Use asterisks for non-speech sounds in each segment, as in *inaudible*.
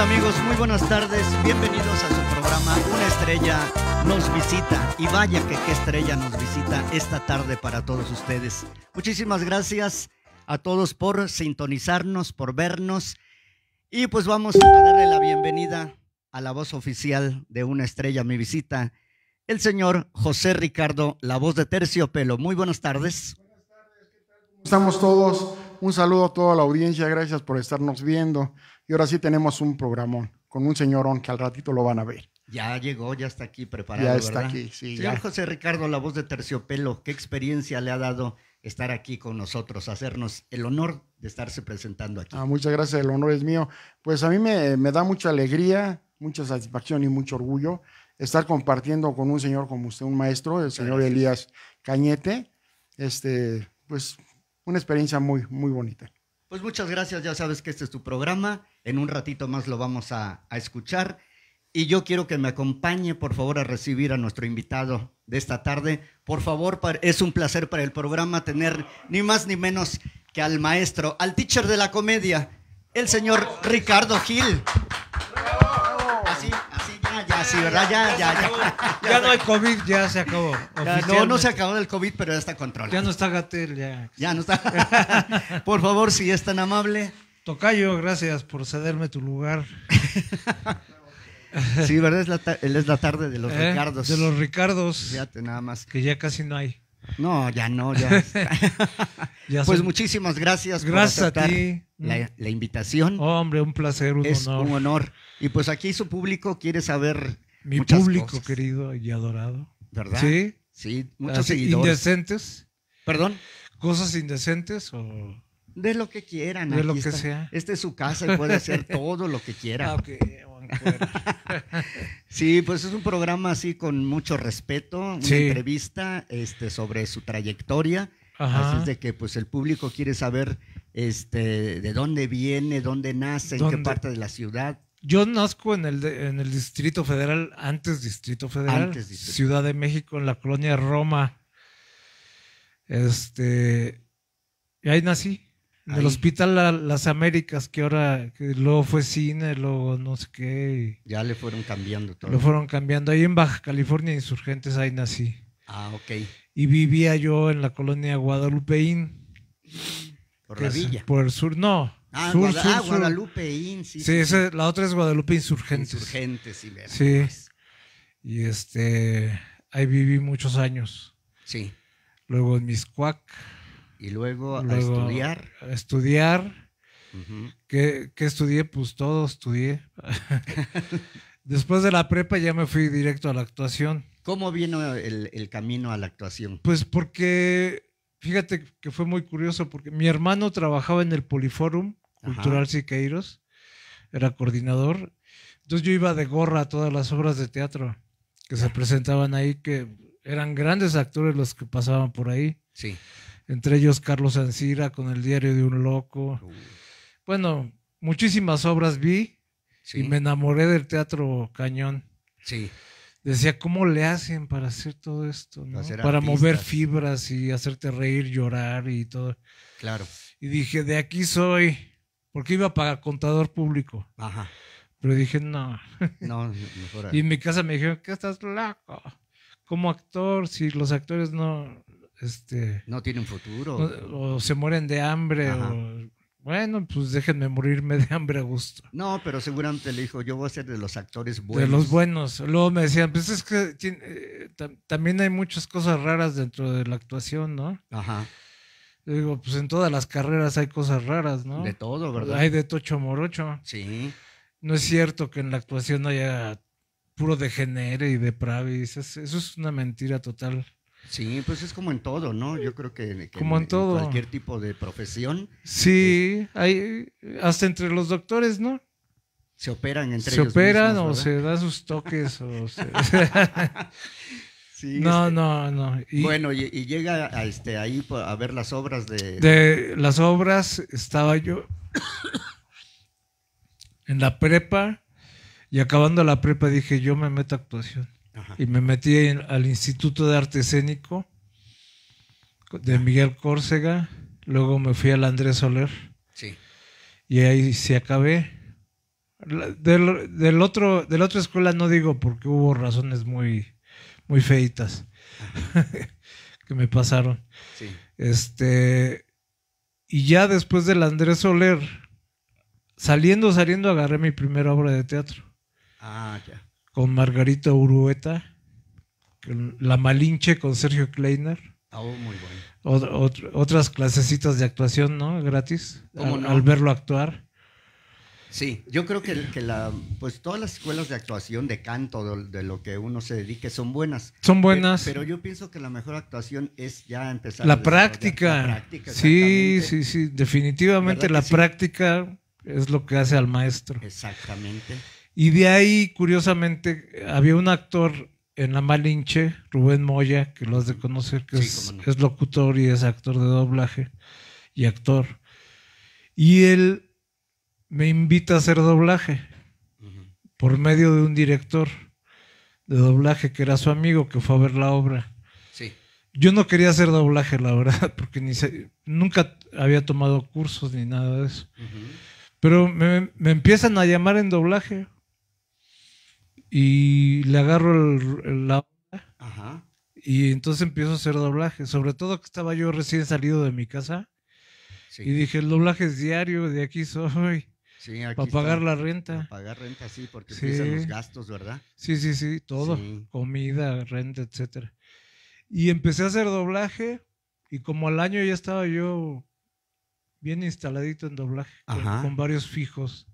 amigos? Muy buenas tardes. Bienvenidos a su programa Una estrella nos visita. Y vaya que qué estrella nos visita esta tarde para todos ustedes. Muchísimas gracias a todos por sintonizarnos, por vernos. Y pues vamos a darle la bienvenida a la voz oficial de Una estrella mi visita, el señor José Ricardo, la voz de Terciopelo. Muy buenas tardes. Buenas tardes, ¿qué tal? ¿Cómo estamos todos? Un saludo a toda la audiencia, gracias por estarnos viendo. Y ahora sí tenemos un programón con un señorón que al ratito lo van a ver. Ya llegó, ya está aquí preparado. Ya está aquí, sí. Señor José Ricardo, la voz de Terciopelo, ¿qué experiencia le ha dado estar aquí con nosotros, hacernos el honor de estarse presentando aquí? Ah, muchas gracias, el honor es mío. Pues a mí me, da mucha alegría, mucha satisfacción y mucho orgullo estar compartiendo con un señor como usted, un maestro, el señor Elías Cañete. Este, pues una experiencia muy, muy bonita. Pues muchas gracias, ya sabes que este es tu programa, en un ratito más lo vamos a, escuchar y yo quiero que me acompañe, por favor, a recibir a nuestro invitado de esta tarde. Por favor, es un placer para el programa tener ni más ni menos que al maestro, al teacher de la comedia, el señor Ricardo Gil sí, ¿verdad? Ya, ya, no hay COVID, ya se acabó. no, no se acabó el COVID, pero ya está control Ya no está Gatel, ya. no está. *laughs* Por favor, si es tan amable. Tocayo, gracias por cederme tu lugar. *laughs* Sí, ¿verdad? Es la, es la tarde de los ¿Eh? Ricardos. De los Ricardos. Fíjate, nada más. Que ya casi no hay. No, ya no, ya. *laughs* pues muchísimas gracias, gracias por La, invitación. hombre, un placer, un es Un honor. Y pues aquí su público quiere saber. Mi público querido y adorado. ¿Verdad? Sí. Sí, muchos seguidores. Indecentes. ¿Perdón? ¿Cosas indecentes o.? De lo que quieran. De lo que sea. Este es su casa y puede hacer *laughs* todo lo que quiera. Ah, *laughs* sí, pues es un programa así con mucho respeto, una entrevista este, sobre su trayectoria. Así es de que pues el público quiere saber este, de dónde viene, dónde nace, en qué parte de la ciudad. Yo nazco en el, en el Distrito Federal, antes Distrito Federal, Ciudad de México, en la colonia Roma. Este, y ahí nací, en el Hospital Las Américas, que ahora, que luego fue cine, luego no sé qué. ya le fueron cambiando todo. Lo fueron cambiando. Ahí en Baja California, Insurgentes, ahí nací. Ah, ok. Y vivía yo en la colonia Guadalupeín. Por la villa. Por el sur, no. Ah, ah Guadalupe sí. la otra es Guadalupe insurgente. Insurgentes, sí, Sí. Y este, ahí viví muchos años. Sí. Luego en Miscuac. Y luego, a estudiar. A estudiar. ¿Qué, estudié? Pues todo estudié. *laughs* Después de la prepa ya me fui directo a la actuación. ¿Cómo vino el, el, camino a la actuación? Pues porque, fíjate que fue muy curioso, porque mi hermano trabajaba en el Poliforum Cultural Siqueiros, era coordinador. Entonces yo iba de gorra a todas las obras de teatro que se presentaban ahí, que eran grandes actores los que pasaban por ahí. Sí. Entre ellos Carlos Ancira con El Diario de un Loco. Bueno, muchísimas obras vi y me enamoré del teatro cañón. Sí. Decía, ¿cómo le hacen para hacer todo esto? Para, para mover fibras y hacerte reír, llorar y todo. Claro. Y dije, de aquí soy porque iba pagar contador público. Ajá. Pero dije, no. No, *laughs* mejor. y en mi casa me dijeron, ¿qué estás loco? Como actor, si los actores no. Este, no tienen futuro. o se mueren de hambre. bueno, pues déjenme morirme de hambre a gusto. No, pero seguramente le dijo, yo voy a ser de los actores buenos. De los buenos. Luego me decían, pues es que eh, también hay muchas cosas raras dentro de la actuación, ¿no? Ajá digo, pues en todas las carreras hay cosas raras, ¿no? De todo, ¿verdad? Hay de tocho morocho. Sí. No es cierto que en la actuación haya puro degenere y depravis. eso es una mentira total. Sí, pues es como en todo, ¿no? Yo creo que, en, cualquier tipo de profesión. Sí, hay hasta entre los doctores, ¿no? Se operan entre se ellos. Se operan o se dan sus toques. o se... *laughs* *laughs* Este, no, no, no. bueno, y, llega este, ahí a ver las obras de... De las obras estaba yo *coughs* en la prepa y acabando la prepa dije, yo me meto a actuación. Y me metí al Instituto de Arte Escénico de Miguel Córcega, luego me fui al Andrés Soler. Sí. Y ahí se acabé. Del, del otro, de la otra escuela no digo porque hubo razones muy muy feitas *laughs* que me pasaron. Este, y ya después del Andrés Soler, saliendo, saliendo, agarré mi primera obra de teatro. Ah, ya. Con Margarita Urueta, La Malinche con Sergio Kleiner. Ah, oh, otras clasecitas de actuación, ¿no? Gratis. al verlo actuar. Sí, yo creo que, la, pues todas las escuelas de actuación, de canto, de, lo que uno se dedique, son buenas. Son buenas. Pero, yo pienso que la mejor actuación es ya empezar. La práctica. sí, sí, sí. Definitivamente la práctica es lo que hace al maestro. Exactamente. Y de ahí, curiosamente, había un actor en La Malinche, Rubén Moya, que lo has de conocer, que es locutor y es actor de doblaje y actor. Y él me invita a hacer doblaje por medio de un director de doblaje que era su amigo que fue a ver la obra. Sí. Yo no quería hacer doblaje, la verdad, *laughs* porque ni nunca había tomado cursos ni nada de eso. Pero me, empiezan a llamar en doblaje y le agarro la obra. Y entonces empiezo a hacer doblaje, sobre todo que estaba yo recién salido de mi casa. Y dije, el doblaje es diario, de aquí soy para pagar la renta. Para pagar renta, sí, porque empiezan los gastos, ¿verdad? Sí, sí, sí, todo. Comida, renta, etcétera. Y empecé a hacer doblaje y como al año ya estaba yo bien instaladito en doblaje, con, varios fijos.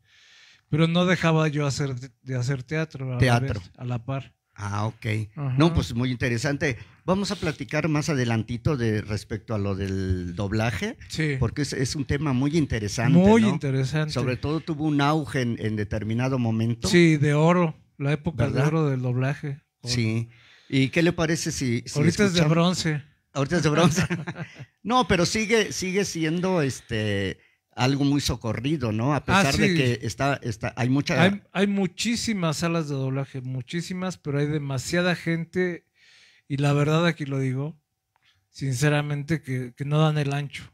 Pero no dejaba yo hacer, de hacer teatro. a la par. Ah, ok. No, pues muy interesante. Vamos a platicar más adelantito de respecto a lo del doblaje, porque es, un tema muy interesante. Muy interesante. Sobre todo tuvo un auge en, determinado momento. Sí, de oro, la época de oro del doblaje. Sí. ¿Y qué le parece si... Ahorita es de bronce. Ahorita es de bronce. *laughs* no, pero sigue, sigue siendo este algo muy socorrido, ¿no? A pesar de que está, está, hay mucha... Hay, muchísimas salas de doblaje, muchísimas, pero hay demasiada gente y la verdad aquí lo digo, sinceramente, que, no dan el ancho.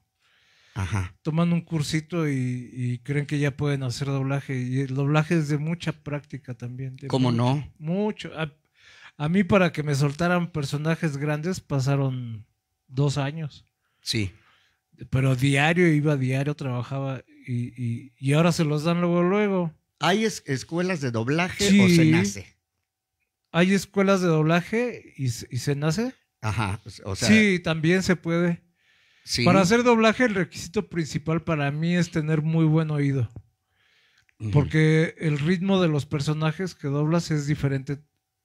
Ajá. Toman un cursito y, creen que ya pueden hacer doblaje. Y el doblaje es de mucha práctica también. ¿Cómo no? Mucho. A, a mí para que me soltaran personajes grandes pasaron dos años. Sí. Pero diario iba, diario trabajaba y, ahora se los dan luego, luego. ¿Hay escuelas de doblaje o se nace? Hay escuelas de doblaje y, se nace. Ajá, o sea. Sí, también se puede. Para hacer doblaje, el requisito principal para mí es tener muy buen oído. Porque el ritmo de los personajes que doblas es diferente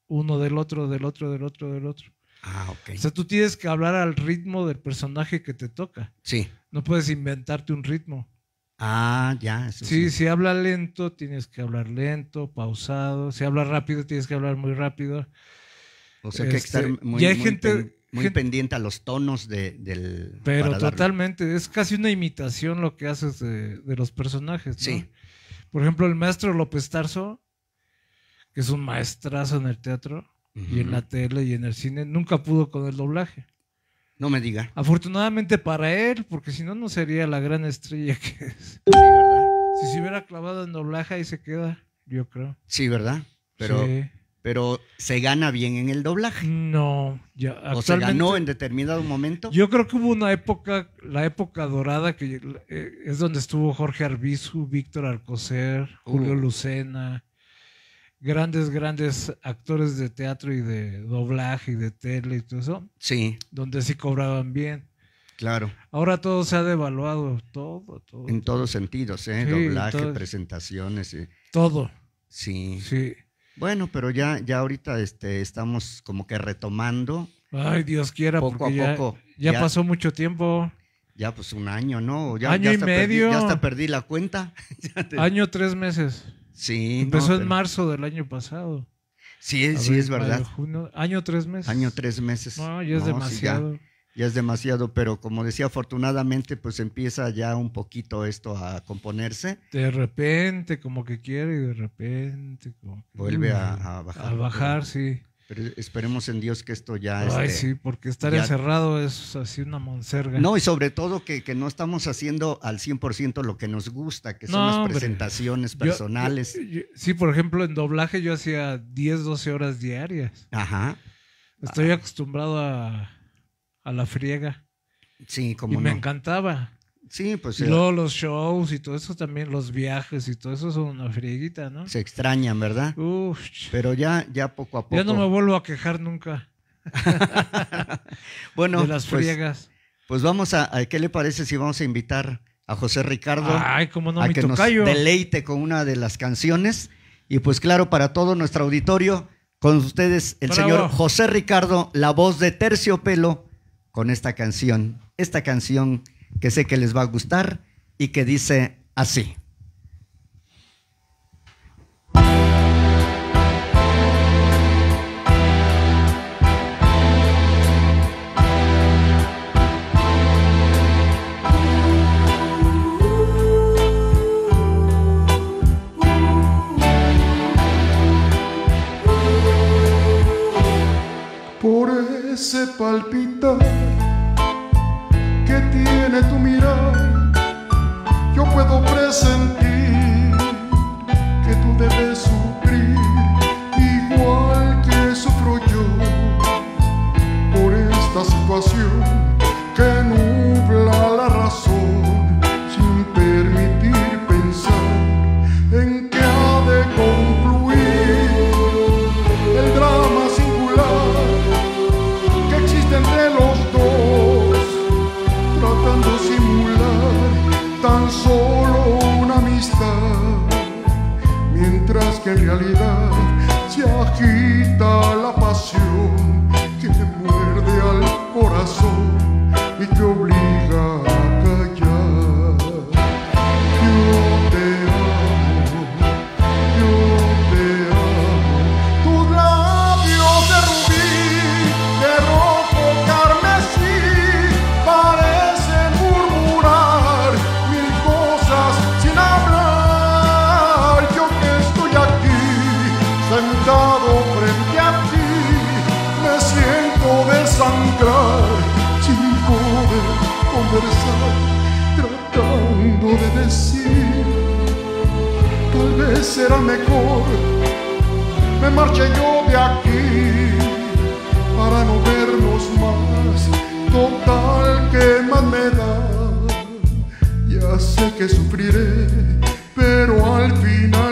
uno del otro, del otro, del otro, del otro. Ah, ok. O sea, tú tienes que hablar al ritmo del personaje que te toca. Sí. No puedes inventarte un ritmo. Ah, ya. sí, si habla lento, tienes que hablar lento, pausado. Si habla rápido, tienes que hablar muy rápido. O sea, que hay que estar este, muy, gente, pendiente a los tonos del. Pero totalmente, es casi una imitación lo que haces de, de los personajes. ¿no? Sí. Por ejemplo, el maestro López Tarso, que es un maestrazo en el teatro, y en la tele y en el cine, nunca pudo con el doblaje. No me diga. Afortunadamente para él, porque si no, no sería la gran estrella que es. *laughs* Sí, Si se hubiera clavado en doblaje, ahí se queda, yo creo. Sí, ¿verdad? Pero, pero se gana bien en el doblaje. No, ya. O se ganó en determinado momento. Yo creo que hubo una época, la época dorada, que eh, es donde estuvo Jorge Arbizu, Víctor Alcocer, Julio uh. Lucena grandes, grandes actores de teatro y de doblaje y de tele y todo eso. Sí. Donde sí cobraban bien. Claro. Ahora todo se ha devaluado, todo, todo. En todos sentidos, ¿eh? Doblaje, presentaciones. y Todo. Sí. Sí. Bueno, pero ya, ya ahorita este, estamos como que retomando. Ay, Dios quiera, poco a poco. Ya, pasó mucho tiempo. Ya pues un año, ¿no? Ya, año y medio. ya hasta perdí la cuenta. *laughs* Año tres meses. Sí. Empezó en marzo del año pasado. Sí, sí, es verdad. año tres meses. Año tres meses. No, ya es demasiado. ya, es demasiado, pero como decía, afortunadamente, pues empieza ya un poquito esto a componerse. De repente, como que quiere, y de repente, Vuelve a, mm, a, bajar. A bajar, sí. Pero esperemos en Dios que esto ya... Ay, este, sí, porque estar encerrado es así una monserga. No, y sobre todo que, no estamos haciendo al 100% lo que nos gusta, que son las presentaciones personales. sí, por ejemplo, en doblaje yo hacía 10, 12 horas diarias. Ajá. Estoy acostumbrado a, la friega. Sí, como Y me encantaba. Sí, pues. Y eh, luego los shows y todo eso también, los viajes y todo eso son una frieguita, ¿no? Se extrañan, ¿verdad? Uf. Pero ya, ya poco a poco. Ya no me vuelvo a quejar nunca. *laughs* *laughs* bueno. De las pues, friegas. Pues, vamos a, ¿Qué le parece si vamos a invitar a José Ricardo Ay, cómo no, a que nos deleite con una de las canciones? Y pues claro, para todo nuestro auditorio, con ustedes el señor José Ricardo, la voz de Terciopelo, con esta canción. Esta canción que sé que les va a gustar y que dice así. Por ese palpitar que tiene tu mirar, yo puedo presentir que tú debes sufrir igual que sufro yo por esta situación. me marché yo de aquí para no vernos más. Total, que más me da? Ya sé que sufriré, pero al final.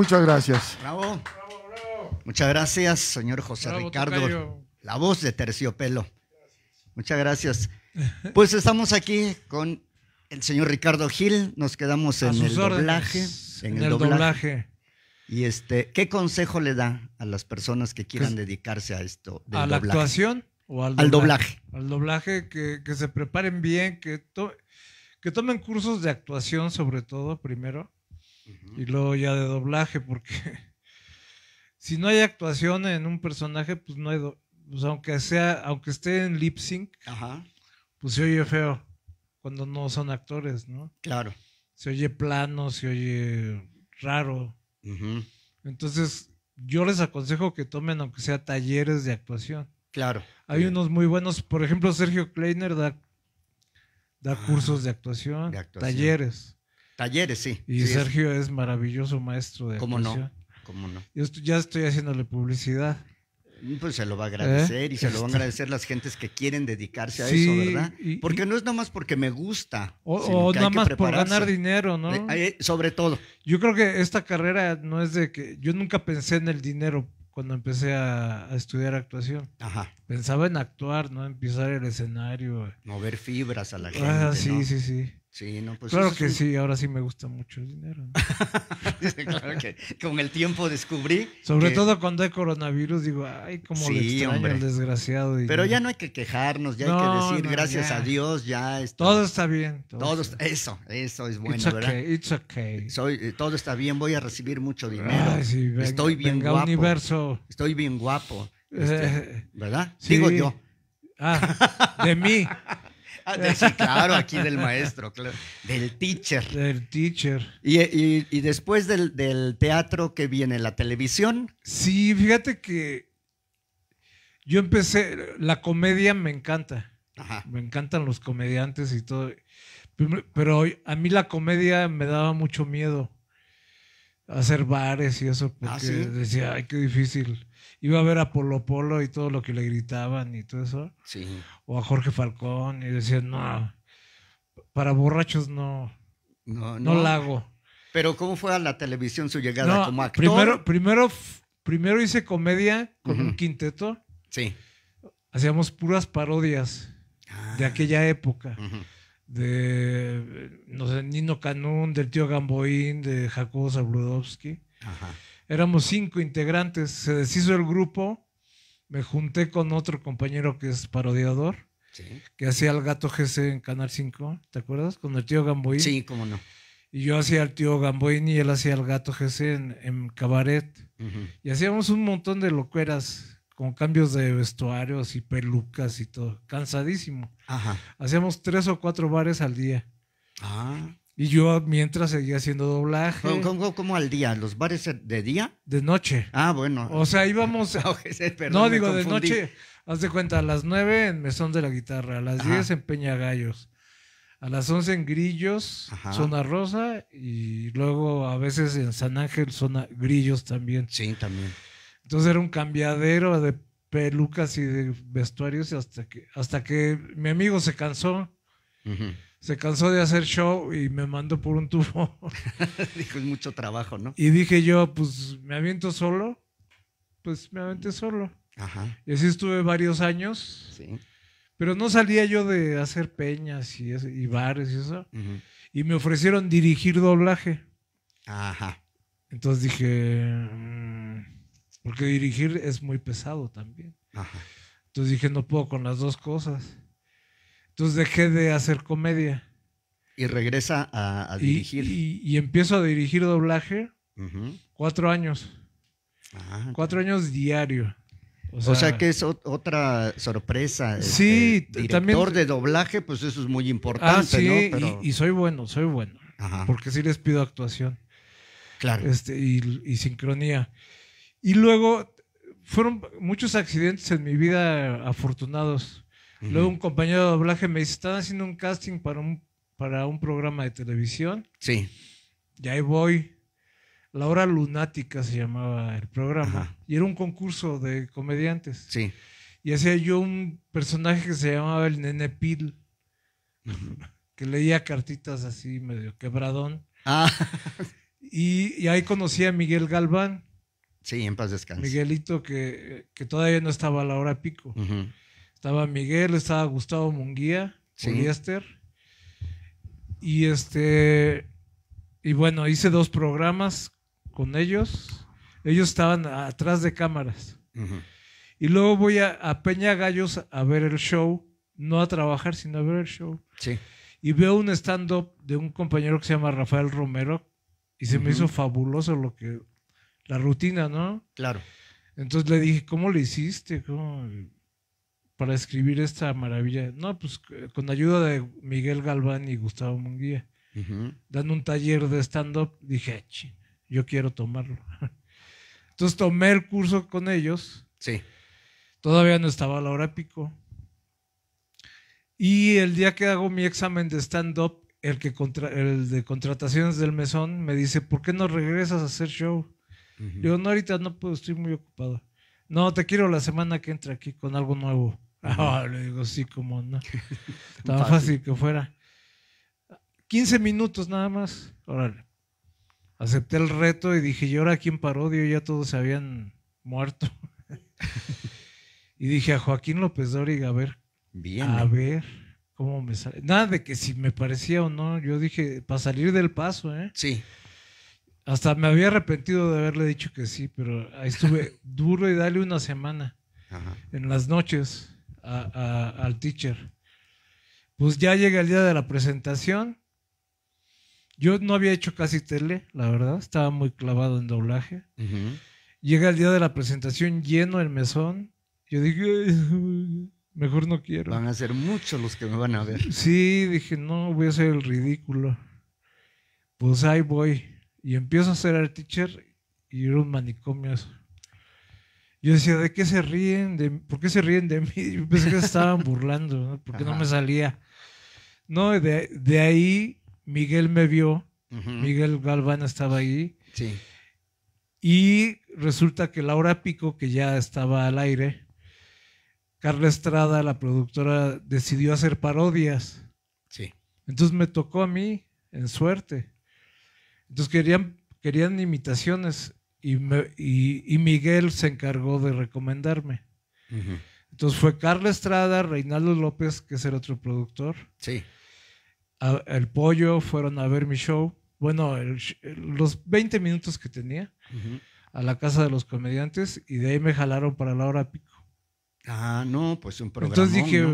muchas gracias. Bravo. Muchas gracias, señor José Ricardo, la voz de Terciopelo. Muchas gracias. Pues estamos aquí con el señor Ricardo Gil, nos quedamos en el, doblaje, en, el, doblaje. Y este, ¿qué consejo le da a las personas que quieran pues, dedicarse a esto? ¿A la actuación o al doblaje? Al doblaje, al doblaje que, se preparen bien, que, que tomen cursos de actuación sobre todo primero y luego ya de doblaje, porque *laughs* si no hay actuación en un personaje, pues no hay, pues aunque sea, aunque esté en lip sync, pues se oye feo cuando no son actores, ¿no? Claro. Se oye plano, se oye raro. Entonces, yo les aconsejo que tomen, aunque sea talleres de actuación. Claro. Hay unos muy buenos, por ejemplo, Sergio Kleiner da, ah, cursos de actuación, talleres. Talleres, sí. Y Sergio es. maravilloso maestro de ¿Cómo no? ¿Cómo no? Yo ya estoy haciéndole publicidad. Mm, pues se lo va a agradecer ¿Eh? y se lo van a este. agradecer las gentes que quieren dedicarse a eso, ¿verdad? porque no es nada más porque me gusta. O, nada más por ganar dinero, ¿no? Eh, eh, sobre todo. Yo creo que esta carrera no es de que. Yo nunca pensé en el dinero cuando empecé a, estudiar actuación. Ajá. Pensaba en actuar, ¿no? En pisar el escenario. Mover fibras a la ah, gente. Ah, sí, sí, sí. Pues claro que sí, ahora sí me gusta mucho el dinero. *laughs* con el tiempo descubrí. Sobre todo cuando hay coronavirus, digo, ay, como El desgraciado. Pero ya no hay que quejarnos, ya hay que decir gracias a Dios, ya está. Todo está bien. Todo, Eso, eso es bueno, ¿verdad? It's okay. Soy, eh, todo está bien, voy a recibir mucho dinero. Estoy bien guapo. Eh, Estoy bien guapo. ¿Verdad? Sigo Digo yo. Ah, de mí. *laughs* Ah, claro, aquí del maestro, claro, del teacher. Del teacher. Y, después del, teatro que viene la televisión. Sí, fíjate que yo empecé, la comedia me encanta. Me encantan los comediantes y todo. Pero a mí la comedia me daba mucho miedo hacer bares y eso, ah, porque decía, ay, qué difícil. Iba a ver a Polo Polo y todo lo que le gritaban y todo eso. Sí. O a Jorge Falcón y decía, no, para borrachos no, no, no, la hago. Pero ¿cómo fue a la televisión su llegada como actor? Primero, primero, primero hice comedia con un quinteto. Sí. Hacíamos puras parodias ah. de aquella época. Ajá de no sé, Nino Canún, del tío Gamboín, de Jacobo Zabludowski. Éramos cinco integrantes, se deshizo el grupo, me junté con otro compañero que es parodiador, que hacía el gato GC en Canal 5, ¿te acuerdas? Con el tío Gamboín. Sí, cómo no. Y yo hacía el tío Gamboín y él hacía el gato GC en, Cabaret. Y hacíamos un montón de locueras con cambios de vestuarios y pelucas y todo, cansadísimo. Hacíamos tres o cuatro bares al día. Ah. Y yo mientras seguía haciendo doblaje. ¿Cómo, al día? ¿Los bares de día? De noche. Ah, bueno. O sea, íbamos. *laughs* no, digo, de noche. Haz de cuenta, a las nueve en Mesón de la Guitarra, a las diez en Peña Gallos, a las once en Grillos, Zona Rosa, y luego a veces en San Ángel, Zona Grillos también. Sí, también. Entonces era un cambiadero de pelucas y de vestuarios hasta que, hasta que mi amigo se cansó. Se cansó de hacer show y me mandó por un tubo. *laughs* Dijo, es mucho trabajo, ¿no? Y dije yo, pues me aviento solo. Pues me aventé solo. Ajá. Y así estuve varios años. Sí. Pero no salía yo de hacer peñas y, bares y eso. Y me ofrecieron dirigir doblaje. Ajá. Entonces dije. Mm, porque dirigir es muy pesado también. Entonces dije, no puedo con las dos cosas. Entonces dejé de hacer comedia. Y regresa a, dirigir. Y, empiezo a dirigir doblaje cuatro años. Ah, cuatro años diario. O sea, que es otra sorpresa. Este, sí, director de doblaje, pues eso es muy importante, ah, sí, Y, soy bueno, soy bueno. Porque sí les pido actuación. Claro. Este, y sincronía. Y luego fueron muchos accidentes en mi vida afortunados. Luego un compañero de doblaje me dice, están haciendo un casting para un, para un programa de televisión. Sí. Y ahí voy. La hora lunática se llamaba el programa. Y era un concurso de comediantes. Sí. Y hacía yo un personaje que se llamaba el Nene Pil, que leía cartitas así medio quebradón. Ah. Y, y, ahí conocí a Miguel Galván. Sí, en paz Miguelito, que, todavía no estaba a la hora pico. Estaba Miguel, estaba Gustavo Munguía, sí. y este. Y bueno, hice dos programas con ellos. Ellos estaban atrás de cámaras. Y luego voy a, Peña Gallos a ver el show, no a trabajar, sino a ver el show. Y veo un stand-up de un compañero que se llama Rafael Romero y se me hizo fabuloso lo que, la rutina, ¿no? Claro. Entonces le dije, ¿cómo lo hiciste? Eh, para escribir esta maravilla. No, pues eh, con ayuda de Miguel Galván y Gustavo Munguía. Dando un taller de stand-up, dije, ah, yo quiero tomarlo. *laughs* Entonces tomé el curso con ellos. Sí. Todavía no estaba a la hora pico. Y el día que hago mi examen de stand-up, el, que el de contrataciones del mesón me dice, ¿por qué no regresas a hacer show? Yo no, ahorita no puedo, estoy muy ocupado. No, te quiero la semana que entra aquí con algo nuevo. Ah, le digo, sí, como no. *laughs* Tan fácil. que fuera. 15 minutos nada más. Órale. Acepté el reto y dije, yo ahora quién parodio? Ya todos se habían muerto. *laughs* y dije a Joaquín López Dóriga, a ver. Bien. A ¿eh? ver cómo me sale. Nada de que si me parecía o no. Yo dije, para salir del paso, ¿eh? Sí. Hasta me había arrepentido de haberle dicho que sí, pero ahí estuve *laughs* duro y dale una semana en las noches al teacher. Pues ya llega el día de la presentación. Yo no había hecho casi tele, la verdad, estaba muy clavado en doblaje. Llega el día de la presentación lleno el mesón. Yo dije, *laughs* mejor no quiero. Van a ser muchos los que me van a ver. Sí, dije, no, voy a ser el ridículo. Pues ahí voy y empiezo a ser art teacher y era un manicomio Yo decía, ¿de qué se ríen? De, ¿Por qué se ríen de mí? *laughs* Yo pensé que se estaban burlando, ¿no? ¿Por qué no me salía? No, de, ahí Miguel me vio, Miguel Galván estaba ahí. Sí. Y resulta que Laura Pico, que ya estaba al aire, Carla Estrada, la productora, decidió hacer parodias. Sí. Entonces me tocó a mí, en suerte. Entonces querían, querían imitaciones y, y, Miguel se encargó de recomendarme. Entonces fue Carla Estrada, Reinaldo López, que es el otro productor. Sí. el Pollo fueron a ver mi show. Bueno, los 20 minutos que tenía a la casa de los comediantes y de ahí me jalaron para la hora pico. Ah, no, pues un programa. Entonces dije,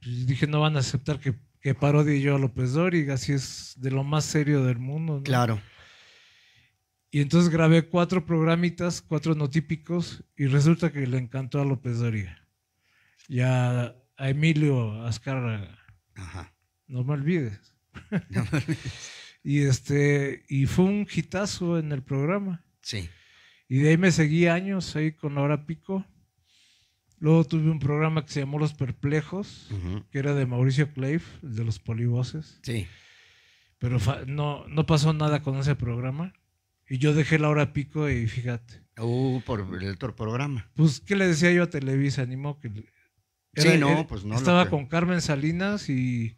pues dije, no van a aceptar que que yo a López Dóriga, así es de lo más serio del mundo. Claro. Y entonces grabé cuatro programitas, cuatro no típicos, y resulta que le encantó a López Doria y a, Emilio Azcárraga. Ajá. No me olvides. No me olvides. *laughs* y este, y fue un hitazo en el programa. Sí. Y de ahí me seguí años ahí con Hora Pico. Luego tuve un programa que se llamó Los Perplejos, que era de Mauricio Clave, de los polivoces. Sí. Pero no, no pasó nada con ese programa. Y yo dejé la hora pico y fíjate. Uh, por el otro programa. Pues, ¿qué le decía yo a Televisa? Animó que. sí, no, pues no. Estaba con Carmen Salinas y,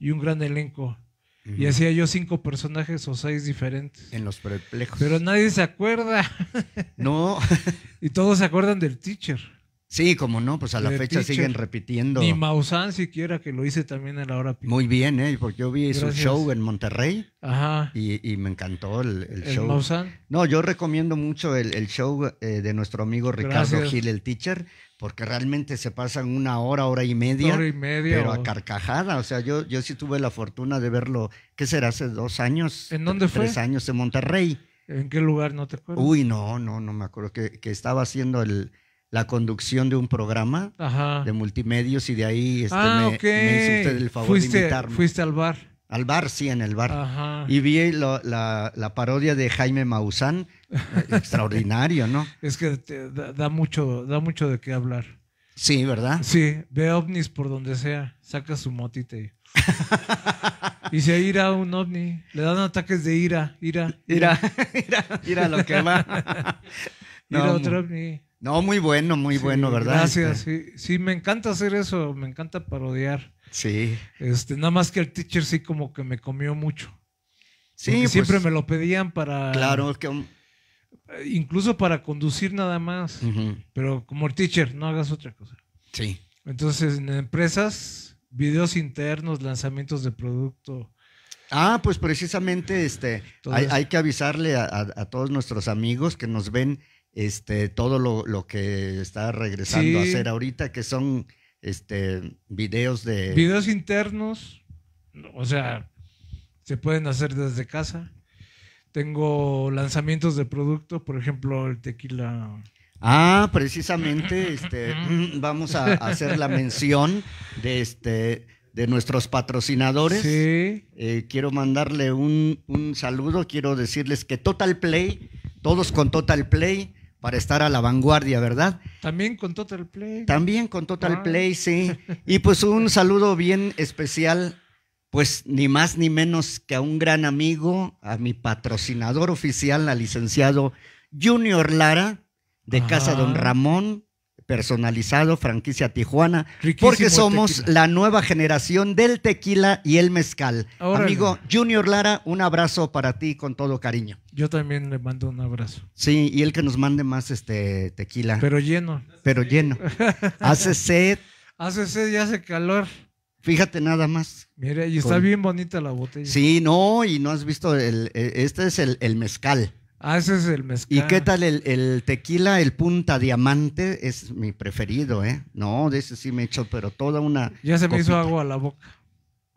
un gran elenco. Y hacía yo cinco personajes o seis diferentes. En los perplejos. Pero nadie se acuerda. No. *laughs* y todos se acuerdan del teacher. Sí, como no, pues a la fecha siguen repitiendo. Ni Maussan siquiera, que lo hice también en la hora Muy bien, ¿eh? porque yo vi su show en Monterrey Ajá. Y, y me encantó el, el, ¿El show. No, yo recomiendo mucho el, show eh, de nuestro amigo Ricardo Gil, el teacher, porque realmente se pasan una hora, hora y media. Hora y media. Pero a carcajada. O sea, yo, yo sí tuve la fortuna de verlo, ¿qué será? Hace dos años. ¿En dónde fue? Tres años en Monterrey. ¿En qué lugar? No te acuerdo. Uy, no, no, no me acuerdo. que estaba haciendo el la conducción de un programa de multimedios y de ahí este, ah, me, hizo usted el favor de invitarme. Fuiste al bar. Al bar, sí, en el bar. Y vi la, parodia de Jaime Maussan, *laughs* extraordinario, ¿no? Es que da, mucho, da mucho de qué hablar. Sí, ¿verdad? Sí, ve ovnis por donde sea, saca su motite y... *laughs* y se ira un ovni, le dan ataques de ira, ira. Ira, ira, *laughs* lo que va. no, ira otro ovni. No, muy bueno, muy bueno, ¿verdad? Gracias, este, sí. Sí, me encanta hacer eso, me encanta parodiar. Sí. Este, nada más que el teacher sí como que me comió mucho. Sí, pues, siempre me lo pedían para. Claro, que. Eh, incluso para conducir nada más. Pero como el teacher, no hagas otra cosa. Sí. Entonces, en empresas, videos internos, lanzamientos de producto. Ah, pues precisamente este, hay, que avisarle a todos nuestros amigos que nos ven este, todo lo, que está regresando a hacer ahorita, que son este, videos de... Videos internos, o sea, se pueden hacer desde casa. Tengo lanzamientos de producto, por ejemplo, el tequila. Ah, precisamente, este, *laughs* vamos a hacer la mención de este de nuestros patrocinadores. Sí. Eh, quiero mandarle un, un saludo, quiero decirles que Total Play, todos con Total Play, para estar a la vanguardia, ¿verdad? También con Total Play. También con Total ah. Play, sí. *laughs* Y pues un saludo bien especial, pues ni más ni menos que a un gran amigo, a mi patrocinador oficial, al licenciado Junior Lara, de Casa Don ah. Ramón, personalizado, franquicia Tijuana, porque somos la nueva generación del tequila y el mezcal. Amigo Junior Lara, un abrazo para ti con todo cariño. Yo también le mando un abrazo. Sí, y el que nos mande más este tequila. Pero lleno. Pero lleno. *laughs* Hace sed. Hace sed y hace calor. Fíjate nada más. Mira, y está bien bonita la botella. Sí, no, y no has visto, el, e, este es el, el mezcal. Ah, ese es el mezcal. ¿Y qué tal el, tequila, el punta diamante? Es mi preferido, ¿eh? No, de ese sí me he hecho, pero toda una. Ya se me hizo agua a la boca.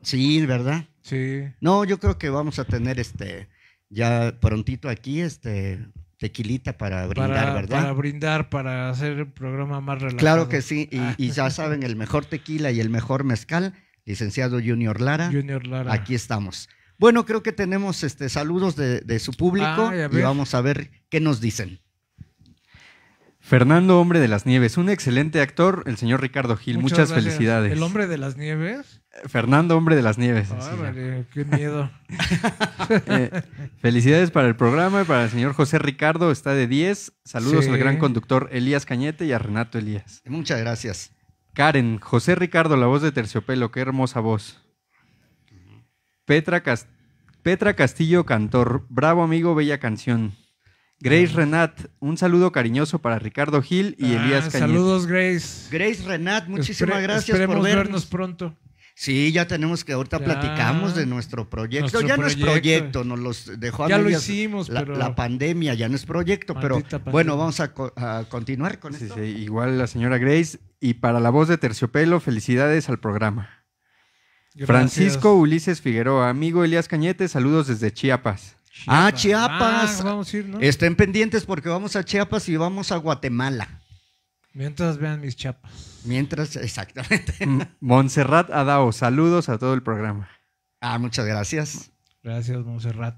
Sí, ¿verdad? Sí. No, yo creo que vamos a tener este ya prontito aquí este tequilita para brindar, ¿verdad? Para brindar, para hacer el programa más relajado. Claro que sí, y, ah. y ya saben, el mejor tequila y el mejor mezcal, licenciado Junior Lara. Junior Lara. Aquí estamos. Bueno, creo que tenemos este, saludos de, su público y vamos a ver qué nos dicen. Fernando Hombre de las Nieves, un excelente actor, el señor Ricardo Gil. Muchas, felicidades. ¿El Hombre de las Nieves? Eh, Fernando Hombre de las Nieves. qué miedo. *laughs* Eh, felicidades para el programa y para el señor José Ricardo, está de 10. Saludos al gran conductor Elías Cañete y a Renato Elías. Muchas gracias. Karen, José Ricardo, la voz de Terciopelo, qué hermosa voz. Petra, Castillo Cantor, bravo amigo, bella canción. Grace Renat, un saludo cariñoso para Ricardo Gil y ah, Elías Cañete. Saludos, Grace. Grace Renat, muchísimas gracias por vernos. pronto. Sí, ya tenemos que ahorita platicamos de nuestro proyecto. ya no es proyecto, nos los dejó a ya lo hicimos, la, pandemia, ya no es proyecto, pero bueno, vamos a, continuar con esto. igual la señora Grace y para la voz de Terciopelo, felicidades al programa. Francisco Ulises Figueroa, amigo Elías Cañete, saludos desde Chiapas. Ah, Chiapas. Ah, Estén pendientes porque vamos a Chiapas y vamos a Guatemala. Mientras vean mis Chiapas Mientras, exactamente. *laughs* Monserrat Adao, saludos a todo el programa. Ah, muchas gracias. Gracias, Monserrat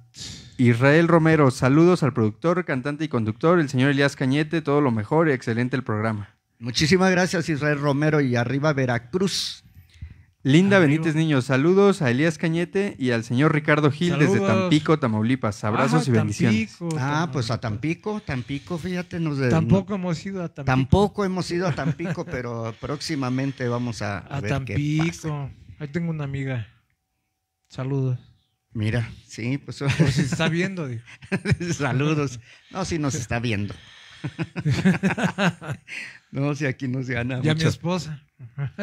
Israel Romero, saludos al productor, cantante y conductor, el señor Elías Cañete, todo lo mejor y excelente el programa. Muchísimas gracias, Israel Romero, y arriba Veracruz. Linda Benítez Niño, saludos a Elías Cañete y al señor Ricardo Gil desde Tampico, Tamaulipas. Abrazos y ah, bendiciones. ah, pues a Tampico, Tampico, fíjate, nos Tampoco hemos ido a Tampico. Tampoco hemos ido a Tampico, *laughs* pero próximamente vamos a, a, Tampico. Ahí tengo una amiga. Saludos. Mira, sí, pues. se *laughs* está viendo, Saludos. No, sí nos está viendo. *laughs* no, si aquí nos gana. Y a mi esposa. *laughs*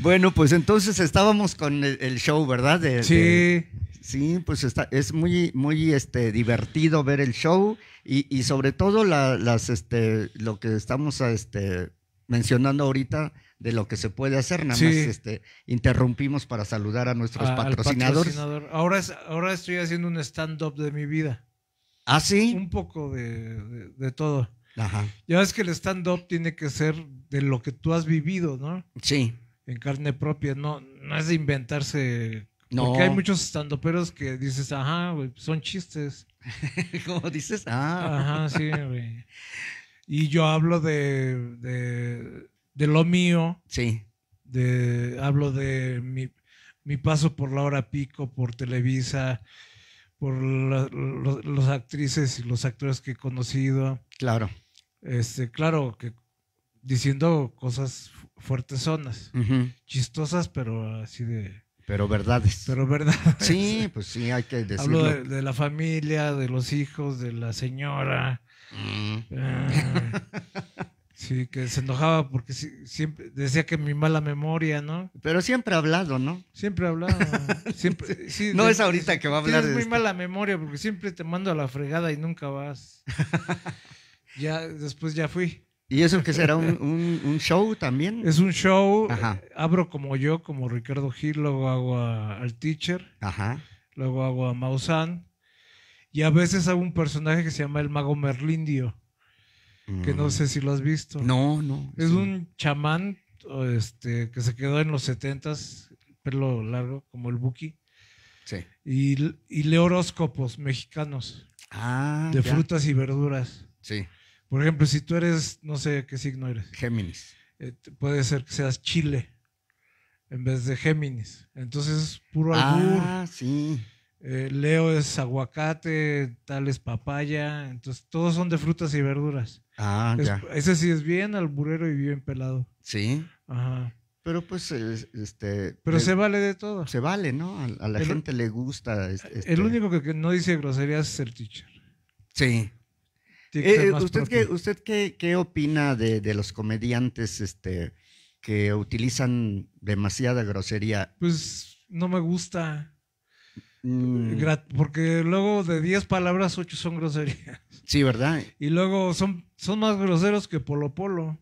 bueno, pues entonces estábamos con el, show, ¿verdad? sí. sí, pues está, es muy, muy este, divertido ver el show y, sobre todo las, este, lo que estamos este, mencionando ahorita de lo que se puede hacer. Nada más este, interrumpimos para saludar a nuestros ah, patrocinadores. Ahora, ahora estoy haciendo un stand-up de mi vida. ¿Ah, sí? Un poco de, de todo. Ajá. Ya ves que el stand-up tiene que ser de lo que tú has vivido, ¿no? Sí. En carne propia, no, no es de inventarse. No. Porque hay muchos stand-uperos que dices, ajá, son chistes. *laughs* ¿Cómo dices? Ah. Ajá, sí, güey. Y yo hablo de, de, lo mío. Sí. De, hablo de mi, mi paso por la hora pico, por Televisa, por las actrices y los actores que he conocido. Claro este, claro, que diciendo cosas fuertes zonas, chistosas, pero así de... Pero verdades. Pero verdades. Sí, pues sí, hay que decirlo. Hablo de, la familia, de los hijos, de la señora. Mm. Ah, sí, que se enojaba porque siempre decía que mi mala memoria, ¿no? Pero siempre ha hablado, ¿no? Siempre ha hablado. *laughs* Siempre, no es ahorita que va a hablar. Tienes muy mala este. memoria porque siempre te mando a la fregada y nunca vas. *laughs* Ya, después ya fui. ¿Y eso que será un, show también? Es un show. Eh, abro como yo, como Ricardo Gil, luego hago al Teacher. Ajá. Luego hago a Maussan. Y a veces hago un personaje que se llama el Mago Merlindio. Que no mm. sé si lo has visto. No, no. Es un chamán este, que se quedó en los setentas, pelo largo, como el Buki. Sí. Y, y lee horóscopos mexicanos. Ah, de frutas y verduras. Sí. Por ejemplo, si tú eres, no sé qué signo eres. Géminis. Eh, puede ser que seas Chile en vez de Géminis. Entonces es puro ah, albur. Ah, sí. Eh, Leo es aguacate, tal es papaya. Entonces todos son de frutas y verduras. Ah, ya. Ese sí es bien alburero y bien pelado. Sí. Ajá. Pero pues, este... Pero eh, se vale de todo. Se vale, ¿no? A, la gente le gusta. Este, el único que, no dice groserías es el teacher. Sí. Eh, eh, ¿Usted, qué, opina de, los comediantes este, que utilizan demasiada grosería? Pues no me gusta. Mm. Porque luego de 10 palabras, 8 son groserías. Sí, ¿verdad? *laughs* Y luego son, más groseros que Polo Polo.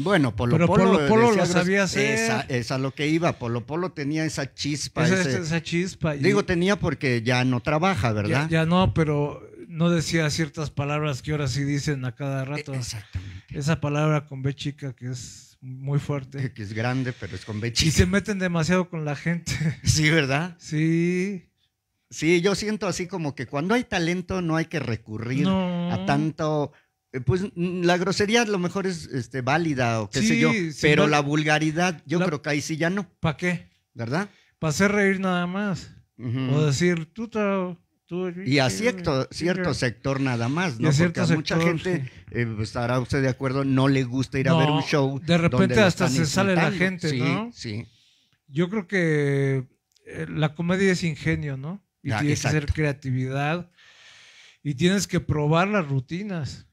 Bueno, Polo Polo, lo sabía hacer. Es a, lo que iba. Polo Polo tenía esa chispa. Esa, esa chispa. Digo, tenía porque ya no trabaja, ¿verdad? ya, no, pero no decía ciertas palabras que ahora sí dicen a cada e, rato. Exactamente. Esa palabra con B chica que es muy fuerte. Que es grande, pero es con B chica. Y se meten demasiado con la gente. *laughs* Sí, ¿verdad? Sí. Sí, yo siento así como que cuando hay talento no hay que recurrir a tanto eh, pues mm, la grosería a lo mejor es este, válida o qué sé yo, pero la vulgaridad yo creo que ahí sí ya no. ¿Para qué? ¿Verdad? Para hacer reír nada más. O decir, tú te... Y a cierto, cierto sector nada más, ¿no? Porque a mucha gente, eh, pues, estará usted de acuerdo, no le gusta ir a ver un show. De repente hasta se sale la gente, ¿no? Sí. Yo creo que eh, la comedia es ingenio, ¿no? Y ah, tienes que ser creatividad. Y tienes que probar las rutinas.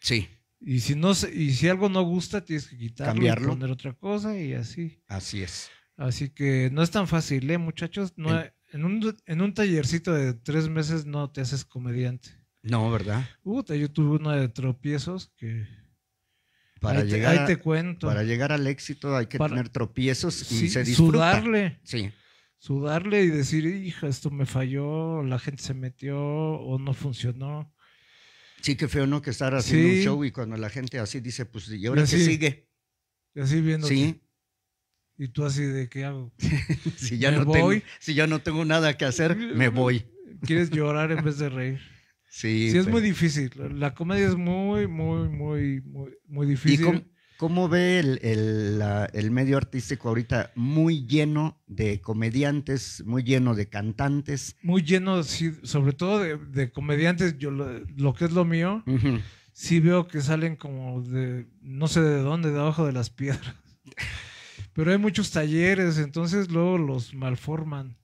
Sí. Y si no y si algo no gusta, tienes que quitarlo Cambiarlo. poner otra cosa y así. Así es. Así que no es tan fácil, ¿eh, muchachos? No, es en un, tallercito de tres meses no te haces comediante. No, ¿verdad? Uy, yo tuve una de tropiezos que... Para ahí llegar te, cuento. Para llegar al éxito hay que tener tropiezos y se disfruta. Sudarle. Sí. Sudarle y decir, hija, esto me falló, la gente se metió o no funcionó. Sí, qué feo, ¿no? Que estar haciendo un show y cuando la gente así dice, pues, ¿y ahora y sigue? Y así viendo. Sí. Y tú así de qué hago. *laughs* si, ya no voy? Tengo, si ya no tengo nada que hacer, me *laughs* voy. Quieres *laughs* llorar en vez de reír. Sí. Sí, es muy difícil. La comedia es muy, muy, muy, muy, difícil. ¿Y cómo, ve el, el, medio artístico ahorita? Muy lleno de comediantes, muy lleno de cantantes. Muy lleno, sí, sobre todo de, comediantes, yo lo, que es lo mío, sí veo que salen como de, no sé de dónde, de abajo de las piedras. Pero hay muchos talleres, entonces luego los malforman.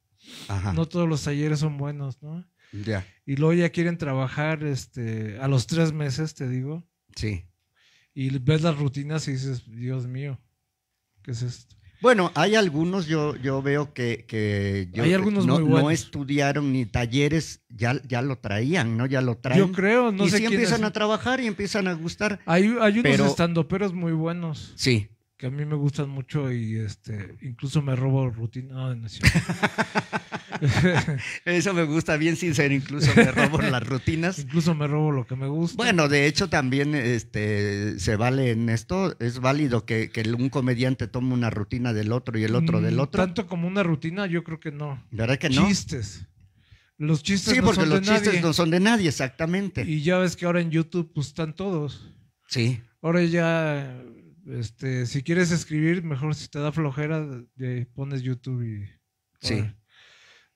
Ajá. No todos los talleres son buenos, ¿no? Ya. Y luego ya quieren trabajar este, a los tres meses, te digo. Sí. Y ves las rutinas y dices, Dios mío, ¿qué es esto? Bueno, hay algunos, yo, yo veo que, hay algunos no, estudiaron ni talleres, ya, ya lo traían, ¿no? Ya lo traían Yo creo, no sé. Y empiezan a trabajar y empiezan a gustar. Hay, hay unos pero, estandoperos muy buenos. Sí, que a mí me gustan mucho y este incluso me robo rutinas. *laughs* Eso me gusta, bien sincero, incluso me robo las rutinas. Incluso me robo lo que me gusta. Bueno, de hecho también este, se vale en esto, es válido que, un comediante tome una rutina del otro y el otro del mm, otro. Tanto como una rutina, yo creo que no. ¿Verdad que no? Chistes. Los chistes sí, porque los chistes no son de nadie, exactamente. Y ya ves que ahora en YouTube pues, están todos. Sí. Ahora ya este, si quieres escribir, mejor si te da flojera, de, pones YouTube y. Sí.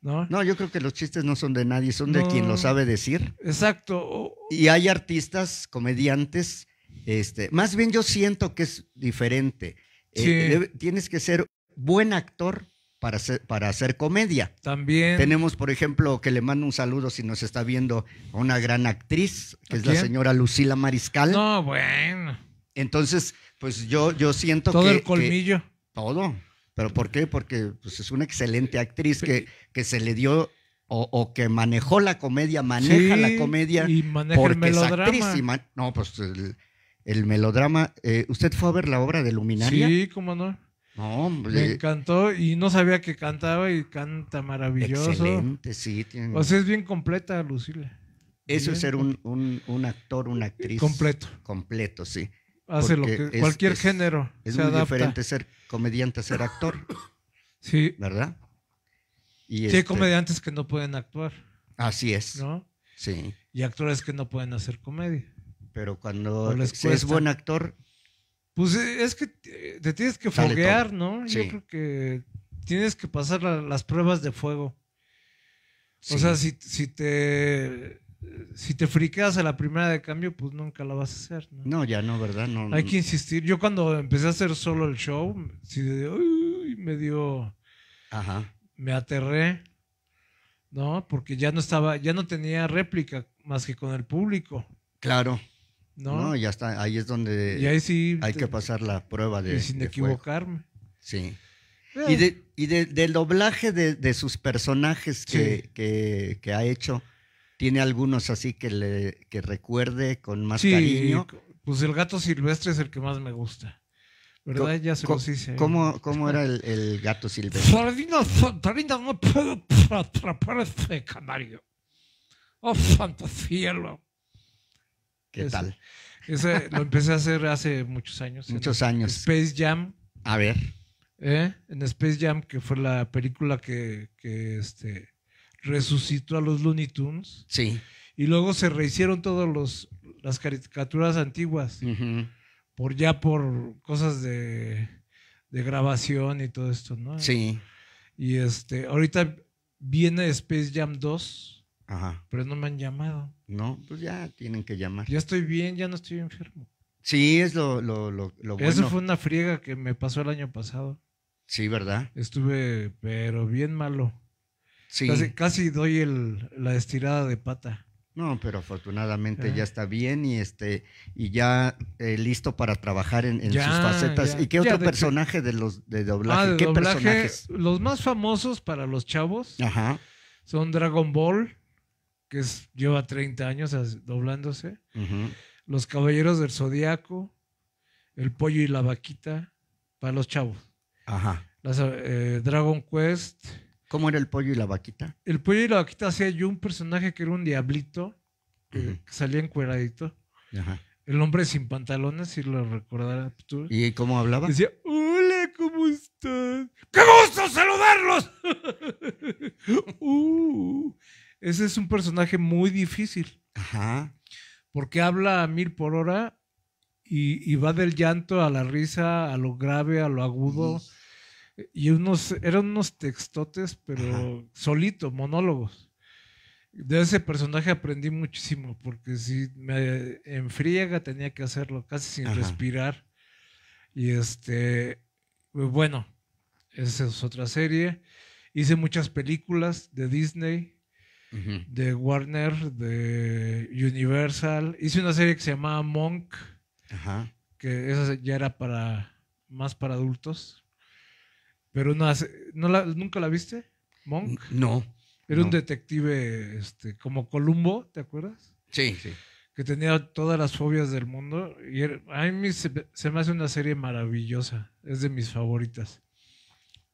¿No? ¿no? yo creo que los chistes no son de nadie, son de quien lo sabe decir. Exacto. Y hay artistas, comediantes, este, más bien yo siento que es diferente. Eh, tienes que ser buen actor para hacer, para hacer comedia. También. Tenemos, por ejemplo, que le mando un saludo si nos está viendo una gran actriz, que es la señora Lucila Mariscal. No, bueno. Entonces, pues yo, yo siento ¿Todo que... Todo el colmillo. todo. ¿Pero por qué? Porque pues, es una excelente actriz que, que se le dio o, que manejó la comedia, maneja la comedia. Y porque no, pues el, melodrama. Eh, ¿Usted fue a ver la obra de Luminaria? Sí, cómo no. No, Me encantó y no sabía que cantaba y canta maravilloso. Excelente, sí. O sea, es bien completa, Lucila. Eso es ser un, un, un, actor, una actriz. Completo. Completo, sí. Hace lo que cualquier género. Es muy diferente ser comediante a ser actor. *coughs* Sí. ¿Verdad? Y sí, hay este comediantes que no pueden actuar. Así es. ¿No? Sí. Y actores que no pueden hacer comedia. Pero cuando es buen actor. Pues eh, es que te tienes que foguear, ¿no? Yo creo que tienes que pasar las pruebas de fuego. O sea, si te si te fricas a la primera de cambio, pues nunca la vas a hacer. No, ya no, ¿verdad? No, Hay que insistir. Yo cuando empecé a hacer solo el show, sí, me dio... Ajá. Me aterré, ¿no? Porque ya no estaba, ya no tenía réplica más que con el público. Claro. ¿No? ya está, ahí es donde hay que pasar la prueba de... Y sin equivocarme. Sí. Eh. Y, de, y del doblaje de, sus personajes que ha hecho. ¿Tiene algunos así que le recuerde con más sí, cariño? Pues el gato silvestre es el que más me gusta. ¿Verdad? Ya se los hice. ¿eh? ¿Cómo, era el, gato silvestre? *laughs* Sardina, Santarina, no puedo atrapar a este canario. ¡Oh, santo cielo! ¿Qué tal? Ese lo empecé a hacer hace muchos años. Muchos años. Space Jam. A ver. ¿Eh? En Space Jam, que fue la película que, que este, resucitó a los Looney Tunes. Sí. Y luego se rehicieron todas las caricaturas antiguas. Por ya por cosas de, de, grabación y todo esto, ¿no? Sí. Y este, ahorita viene Space Jam 2. Ajá. Pero no me han llamado. No, pues ya tienen que llamar. Ya estoy bien, ya no estoy enfermo. Sí, es lo, lo, lo, lo bueno. Eso fue una friega que me pasó el año pasado. Sí, ¿verdad? Estuve, pero bien malo. Casi, doy la estirada de pata. No, pero afortunadamente ya está bien y este y ya eh, listo para trabajar en, sus facetas. ¿Y qué otro personaje de los de doblaje? Ah, ¿Qué Los más famosos para los chavos son Dragon Ball, que lleva 30 años doblándose. Los Caballeros del Zodíaco, El Pollo y la Vaquita, para los chavos. Ajá. Eh, Dragon Quest, ¿Cómo era el pollo y la vaquita? El pollo y la vaquita hacía yo un personaje que era un diablito, que salía encueradito. Ajá. El hombre sin pantalones, si lo recordarás tú. ¿Y cómo hablaba? Decía, hola, ¿cómo estás? ¡Qué gusto saludarlos! *laughs* Uh, ese es un personaje muy difícil. Ajá. Porque habla a mil por hora y, va del llanto a la risa, a lo grave, a lo agudo y unos, eran unos textotes, pero solitos, solito, monólogos. De ese personaje aprendí muchísimo, porque si me enfriega tenía que hacerlo casi sin respirar. Y este, bueno, esa es otra serie. Hice muchas películas de Disney, de Warner, de Universal. Hice una serie que se llamaba Monk, que esa ya era para más para adultos. Pero no, ¿no ¿nunca la viste? Monk. No. Era un detective este, como Columbo, ¿te acuerdas? Sí, Que tenía todas las fobias del mundo. Y a mí se, me hace una serie maravillosa. Es de mis favoritas.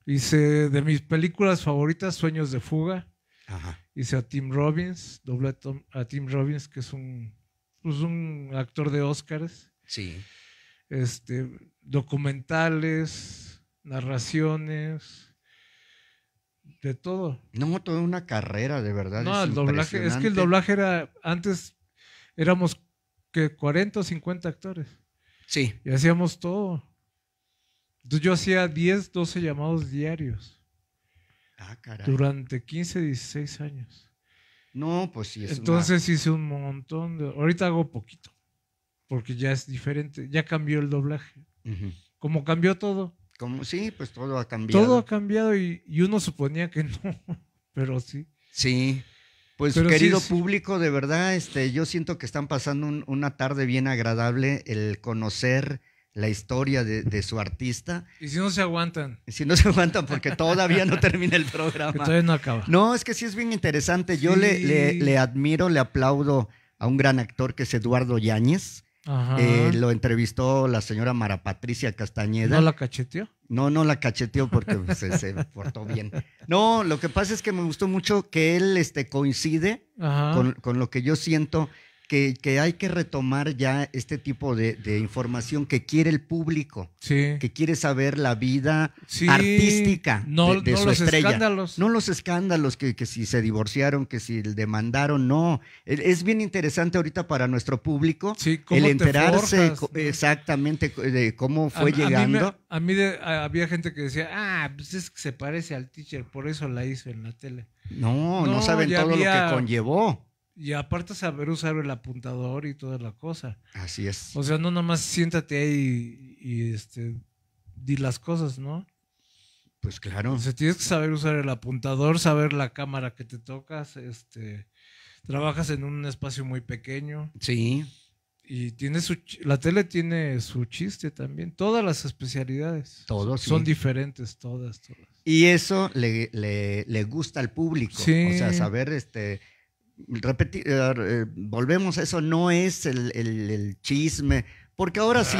Hice de mis películas favoritas Sueños de Fuga. Ajá. Hice a Tim Robbins, doble a, Tim Robbins, que es un, pues un actor de Oscars Sí. Este, documentales, narraciones, de todo. No, toda una carrera, de verdad. No, el doblaje, es que el doblaje era, antes éramos que 40 o 50 actores. Sí. Y hacíamos todo. Entonces yo hacía 10, 12 llamados diarios. Ah, caray. Durante 15, 16 años. No, pues sí. Es Entonces hice un montón de... Ahorita hago poquito, porque ya es diferente, ya cambió el doblaje. Como cambió todo, como, sí, pues todo ha cambiado. Todo ha cambiado y, uno suponía que *laughs* no, pero sí. Sí. Pues querido público, de verdad, este, yo siento que están pasando una tarde bien agradable el conocer la historia de, su artista. Y si no se aguantan. Y Si no se aguantan, porque todavía no termina el programa. todavía no acaba. No, es que sí es bien interesante. Yo le, le, admiro, le aplaudo a un gran actor que es Eduardo Yáñez. Eh, lo entrevistó la señora Mara Patricia Castañeda. ¿No la cacheteó? No, no la cacheteó porque pues, se, se, *laughs* portó bien. No, lo que pasa es que me gustó mucho que él este, coincide con, con, lo que yo siento que, que, hay que retomar ya este tipo de, información que quiere el público, que quiere saber la vida artística de de, estrella no los Escándalos. No los escándalos, que, que, si se divorciaron, que si demandaron, no. Es bien interesante ahorita para nuestro público el enterarse exactamente de cómo fue llegando. A mí, había gente que decía, ah, pues es que se parece al teacher, por eso la hizo en la tele. No, no, saben todo lo que conllevó. Y aparte saber usar el apuntador y toda la cosa. Así es. O sea, no nomás siéntate ahí y, este, di las cosas, ¿no? Pues claro. O sea, tienes que saber usar el apuntador, saber la cámara que te tocas, este, trabajas en un espacio muy pequeño. Sí. Y tiene su, la tele tiene su chiste también. Todas las especialidades. Todos. Son diferentes, todas, todas. Y eso le, le, le, gusta al público. Sí. O sea, saber este, repetir, eh, volvemos, eso no es el, chisme, porque ahora sí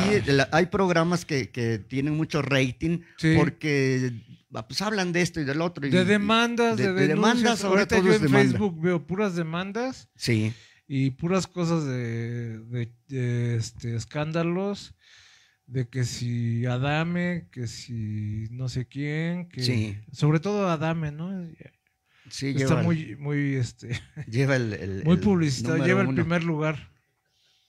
hay programas que, tienen mucho rating porque ah, pues, hablan de esto y del otro. de demandas, de, demandas. yo en Facebook veo puras demandas. Sí. Y puras cosas de, este, escándalos de que si Adame, que si no sé quién, que sobre todo Adame, ¿no? está muy, muy, este, *laughs* lleva el, publicitado, lleva el primer lugar.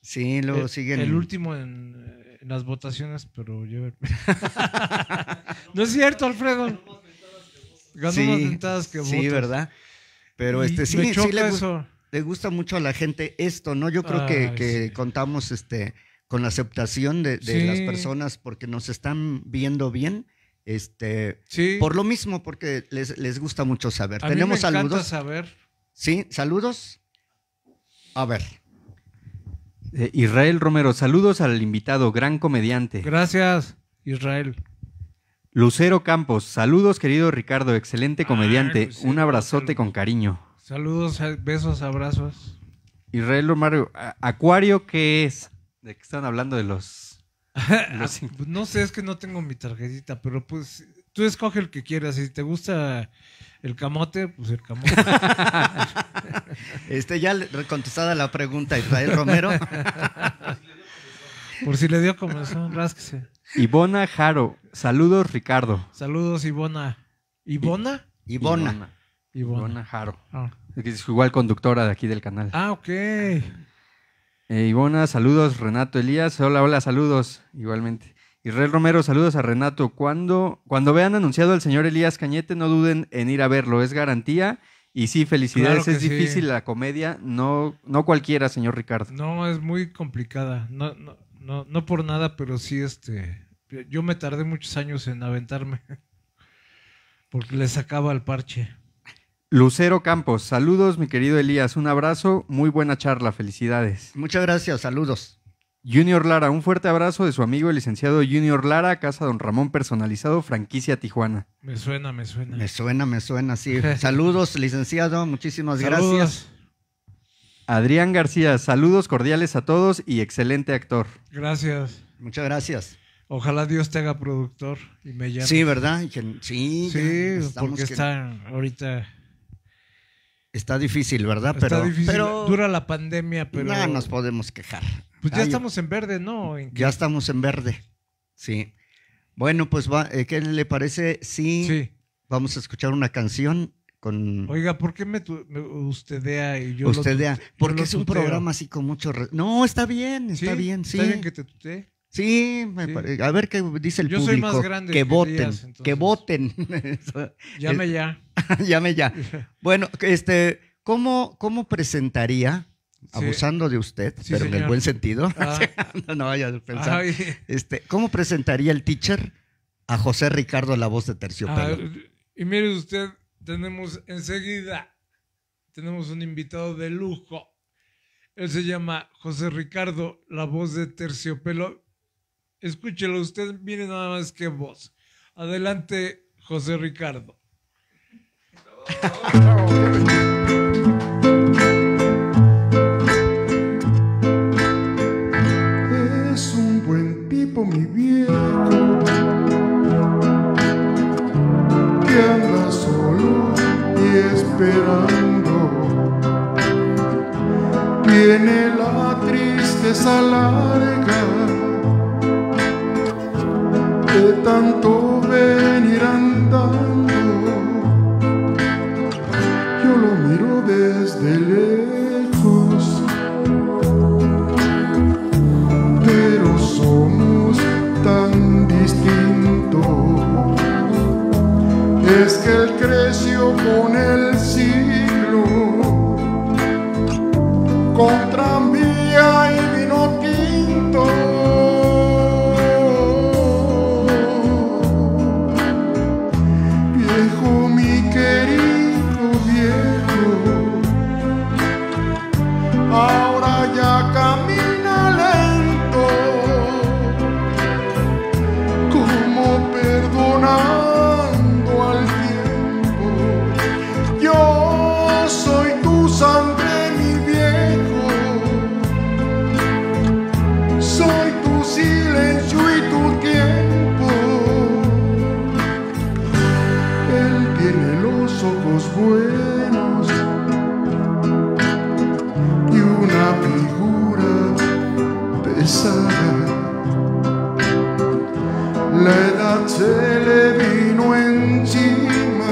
Sí, luego siguen. El último eh, en, las votaciones, pero lleva. *laughs* no es cierto, Alfredo. Ganó más ventadas que votos. Sí, ¿verdad? Pero este sí, le, le, gusta mucho a la gente esto, ¿no? Yo creo que, contamos este con la aceptación de, las personas porque nos están viendo bien este, Por lo mismo, porque les, gusta mucho saber. A Tenemos mí me saludos. saber. Sí, saludos. A ver. Eh, Israel Romero, saludos al invitado, gran comediante. Gracias, Israel. Lucero Campos, saludos querido Ricardo, excelente comediante. Un abrazote con cariño. Saludos, eh, besos, abrazos. Israel Romero, ¿acuario qué es? ¿De qué están hablando de los *laughs* Ah, no sé, es que no tengo mi tarjetita, pero pues tú escoge el que quieras. Si te gusta el camote, pues el camote. *laughs* este, ya contestada la pregunta, Israel Romero. *laughs* Por si le dio comezón, rásquese. Ivona Jaro. Saludos, Ricardo. Saludos, Ivona. ¿Ivona? Ivona. Ivona, Jaro. Ah. igual conductora de aquí del canal. Ah, ok. Ibona, eh, Ivona, saludos. Renato Elías, hola, hola, saludos igualmente. Israel Romero, saludos a Renato. Cuando, cuando vean anunciado al señor Elías Cañete, no duden en ir a verlo, es garantía. Y sí, felicidades, es difícil la comedia, no, no cualquiera, señor Ricardo. No, es muy complicada, no, no, no, no por nada, pero sí, este, yo me tardé muchos años en aventarme, *laughs* porque le sacaba el parche. Lucero Campos, saludos mi querido Elías, un abrazo, muy buena charla, felicidades. Muchas gracias, saludos. Junior Lara, un fuerte abrazo de su amigo el licenciado Junior Lara, Casa Don Ramón Personalizado, franquicia Tijuana. Me suena, me suena. Me suena, me suena, sí. *laughs* saludos, licenciado, muchísimas saludos. gracias. Adrián García, saludos cordiales a todos y excelente actor. Gracias. Muchas gracias. Ojalá Dios te haga productor y me llame. Sí, ¿verdad? Sí, sí porque está ahorita Está difícil, ¿verdad? pero, Dura la pandemia, pero. No nos podemos quejar. Pues ya estamos en verde, ¿no? ya estamos en verde. Sí. Bueno, pues, va, eh, ¿qué le parece sí. vamos a escuchar una canción con... Oiga, ¿por qué me, usted me ustedea y yo Ustedea, porque es un programa así con mucho... No, está bien, está bien, sí. ¿Está bien que te tutee? Sí, a ver qué dice el Yo público. Soy más que, voten, que voten. Llame *laughs* ya. Llame ya. *laughs* *laughs* Bueno, este, ¿cómo, cómo presentaría, abusando de usted, pero en el buen sentido, ah. no, vaya a pensar, este, ¿cómo presentaría el teacher a José Ricardo la voz de terciopelo? Ah, y mire usted, tenemos enseguida, tenemos un invitado de lujo. Él se llama José Ricardo, la voz de terciopelo Escúchelo usted, mire nada más que vos. Adelante, José Ricardo. Es un buen tipo, mi viejo, que anda solo y esperando. Tiene la tristeza larga de tanto venir andando, yo lo miro desde lejos, pero somos tan distintos, es que el creció con el vino encima.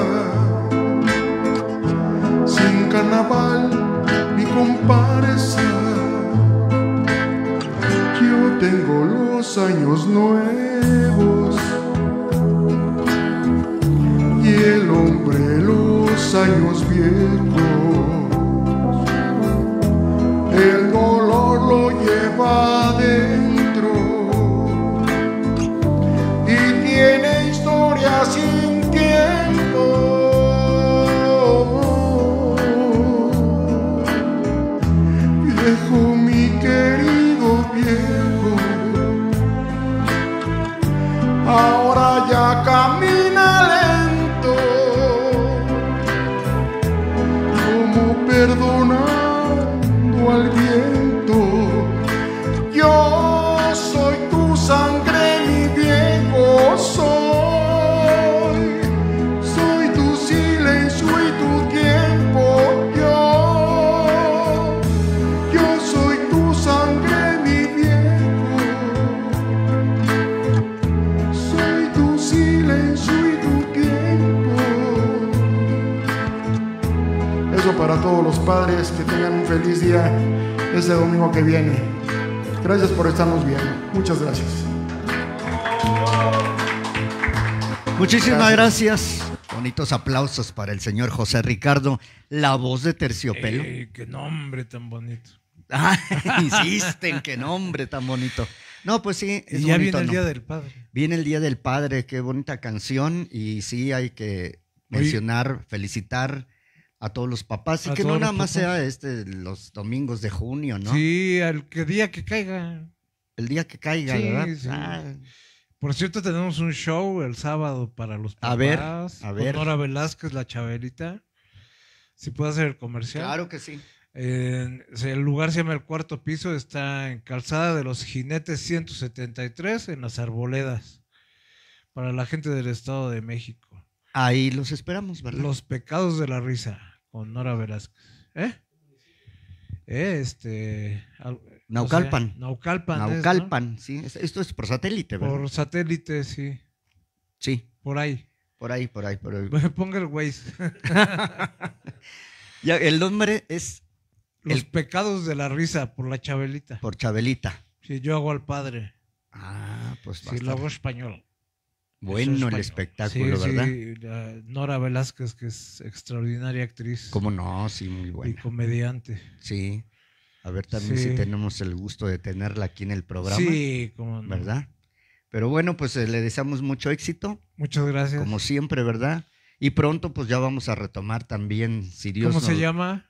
Sin carnaval ni comparsa, yo tengo los años nuevos y el hombre los años viejos. El dolor lo lleva. feliz día ese domingo que viene. Gracias por estarnos viendo. Muchas gracias. Muchísimas gracias. Bonitos aplausos para el señor José Ricardo, la voz de terciopelo. Eh, ¡Qué nombre tan bonito! Ah, *laughs* *laughs* insisten, qué nombre tan bonito. No, pues sí. Es ya viene el Día del Padre. Viene el Día del Padre, qué bonita canción. Y sí, hay que mencionar, felicitar a todos los papás y que no nada más sea este los domingos de junio, ¿no? Sí, al que día que caiga. El día que caiga, ¿verdad? Sí. sí. Ah. Por cierto, tenemos un show el sábado para los papás. A ver, a ver. Nora Velázquez, la Chabelita. Si puede hacer el comercial. Claro que sí. el lugar se llama el cuarto piso, está en Calzada de los Jinetes 173, en las Arboledas, para la gente del Estado de México. Ahí los esperamos, ¿verdad? Los pecados de la risa con Nora Velázquez. ¿Eh? ¿Eh? este. Naucalpan. Naucalpan. Naucalpan, sí. Esto es por satélite, ¿verdad? Por satélite, sí. Sí. Por ahí. Por ahí, por ahí, por ahí. *laughs* Ponga el Waze. *laughs* ya, el nombre es. Los el... pecados de la risa por la Chabelita. Por Chabelita. Sí, yo hago al padre. Ah, pues. Sí, lo hago español. Bueno, el espectáculo, ¿verdad? Sí, Nora Velázquez, que es extraordinaria actriz. ¿Cómo no? Sí, muy buena. Y comediante. Sí. A ver también si tenemos el gusto de tenerla aquí en el programa. Sí, cómo no. ¿Verdad? Pero bueno, pues eh, le deseamos mucho éxito. Muchas gracias. Como siempre, ¿verdad? Y pronto, pues ya vamos a retomar también, si Dios ¿Cómo se llama?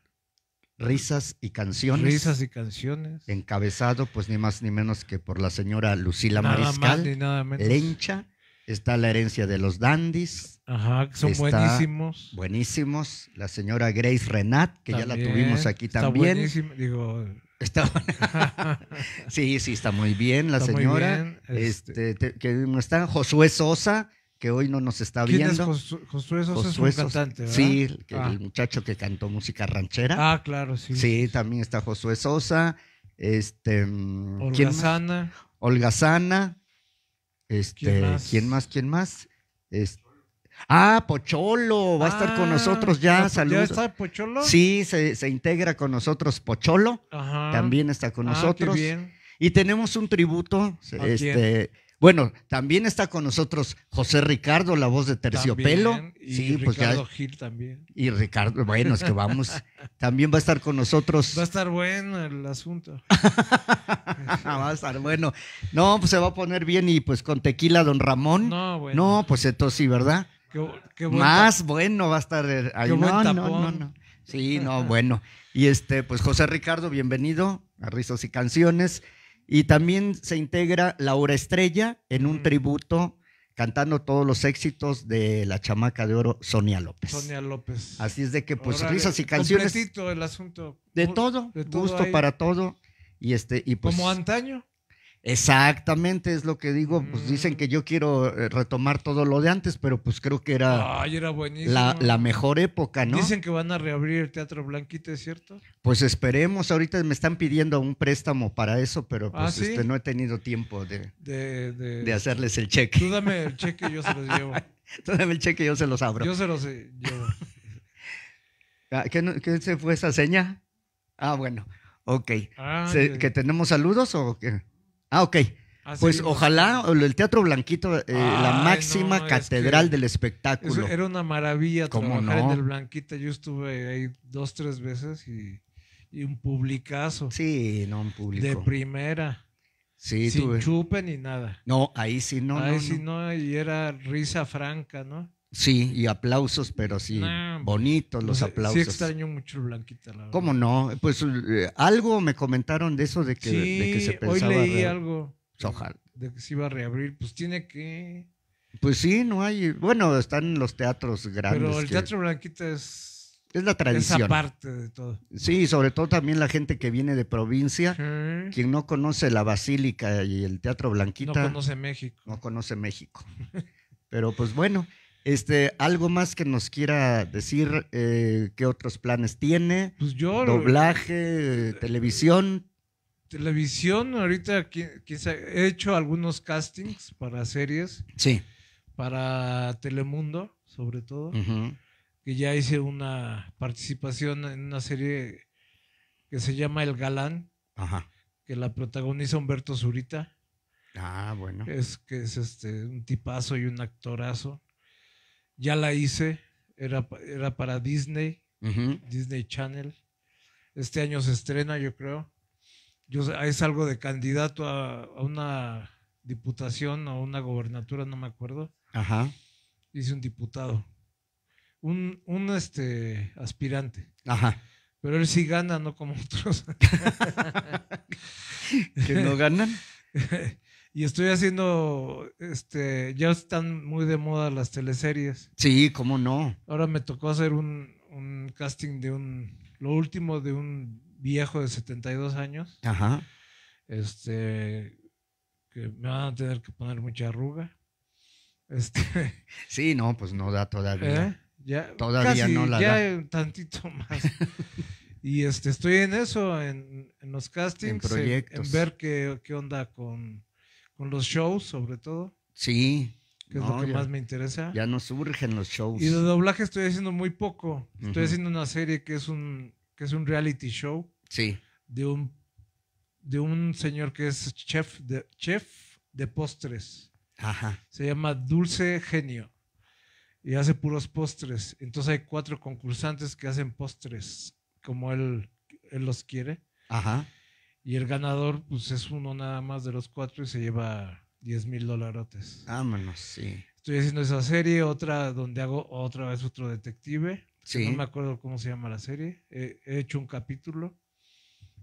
Risas y canciones. Risas y canciones. Encabezado, pues ni más ni menos que por la señora Lucila nada Mariscal. Más, ni Lencha Está la herencia de los dandies. Ajá, que son buenísimos. Buenísimos. La señora Grace Renat, que ya la tuvimos aquí también. digo. *laughs* sí, sí, está muy bien la señora. Este, este que no está Josué Sosa, que hoy no nos está viendo. Josué Sosa es un cantante, ¿verdad? Sí, el ah. muchacho que cantó música ranchera. Ah, claro, sí. Sí, también está Josué Sosa. Este, mm, Sana. Olga Sana este, ¿Quién más? ¿Quién más? Ah, Pocholo, va a estar con ah, nosotros ya, saludos. ¿Ya está Pocholo? Sí, se, integra con nosotros Pocholo, también está con ah, nosotros. Y tenemos un tributo, este, bueno, también está con nosotros José Ricardo, la voz de Terciopelo. y sí, pues Ricardo pues Gil también. Y Ricardo, bueno, es que vamos. *laughs* también va a estar con nosotros. Va a estar bueno el asunto. *laughs* va a estar bueno. No, pues se va a poner bien y pues con tequila, don Ramón. No, bueno. No, pues esto sí, ¿verdad? Más bueno va a estar. Sí, no, *laughs* bueno. Y este, pues José Ricardo, bienvenido a Rizos y Canciones. Y también se integra Laura Estrella en un mm. tributo cantando todos los éxitos de la chamaca de oro Sonia López. Sonia López. Así es de que pues risas y canciones. el asunto. De todo, de gusto para todo y este y pues, como antaño. Exactamente, es lo que digo. Pues dicen mm. que yo quiero eh, retomar todo lo de antes, pero pues creo que era, la, mejor época, ¿no? Dicen que van a reabrir el Teatro Blanquita, ¿es cierto? Pues esperemos, ahorita me están pidiendo un préstamo para eso, pero ah, pues este, no he tenido tiempo de, hacerles el cheque. Tú dame el cheque y yo se los llevo. *laughs* tú dame el cheque y yo se los abro. Yo se los eh, llevo. *laughs* Ah, ¿Qué, se fue esa seña? Ah, bueno, ok. Ah, ¿Que tenemos saludos o qué? Ah, ok. Ah, pues ojalá el Teatro Blanquito, eh, la máxima catedral del espectáculo. Era una maravilla ¿Cómo en el Blanquito. Yo estuve ahí dos, tres veces y, un publicazo. Sí, no, un público. De primera. Sí, sin ni nada. No, ahí sí no. Ahí sí no, y era risa franca, ¿no? Sí, y aplausos, pero sí, ah, bonitos los aplausos. Sí extraño mucho Blanquita, verdad. ¿Cómo no? Pues eh, algo me comentaron de eso, de que, se pensaba... hoy leí algo. De que se iba a reabrir, pues tiene que... Pues sí, no hay... Bueno, están los teatros grandes. Pero el Teatro Blanquita es... Es la tradición. Esa parte de todo. Sí, sobre todo también la gente que viene de provincia, quien no conoce la Basílica y el Teatro Blanquita. No conoce México. No conoce México. *laughs* Pero pues bueno, este, algo más que nos quiera decir, eh, qué otros planes tiene. Pues yo. Doblaje, eh, televisión. Televisión, ahorita quizá he hecho algunos castings para series. Sí. Para Telemundo, sobre todo. Que ya hice una participación en una serie que se llama El Galán. Que la protagoniza Humberto Zurita. Ah, bueno. Es que es este un tipazo y un actorazo. Ya la hice, era, era para Disney, Disney Channel. Este año se estrena, yo creo. Yo, es algo de candidato a, una diputación o una gobernatura, no me acuerdo. Ajá. Hice un diputado. Un, un este, aspirante. Ajá. Pero él sí gana, no como otros. *laughs* ¿Que no ganan? *laughs* Y estoy haciendo, este, ya están muy de moda las teleseries. Sí, cómo no. Ahora me tocó hacer un, casting de un, lo último de un viejo de 72 años. Ajá. Este, que me van a tener que poner mucha arruga. Este, *laughs* sí, no, pues no da todavía. ¿Eh? Ya, todavía no la ya da. tantito más. *laughs* y este, estoy en eso, en, los castings, en, proyectos. en, ver qué, qué, onda con, con los shows, sobre todo. Sí. Que es lo que más me interesa. Ya no surgen los shows. Y de doblaje estoy haciendo muy poco. Estoy haciendo una serie que es un, que es un reality show. Sí. De un, de un señor que es chef de, chef de postres. Ajá. Se llama Dulce Genio. Y hace puros postres. Entonces hay cuatro concursantes que hacen postres como él, él los quiere. Ajá. Y el ganador, pues es uno nada más de los cuatro y se lleva 10 mil dolarotes. Vámonos, sí. Estoy haciendo esa serie, otra donde hago otra vez otro detective. No me acuerdo cómo se llama la serie. He, hecho un capítulo.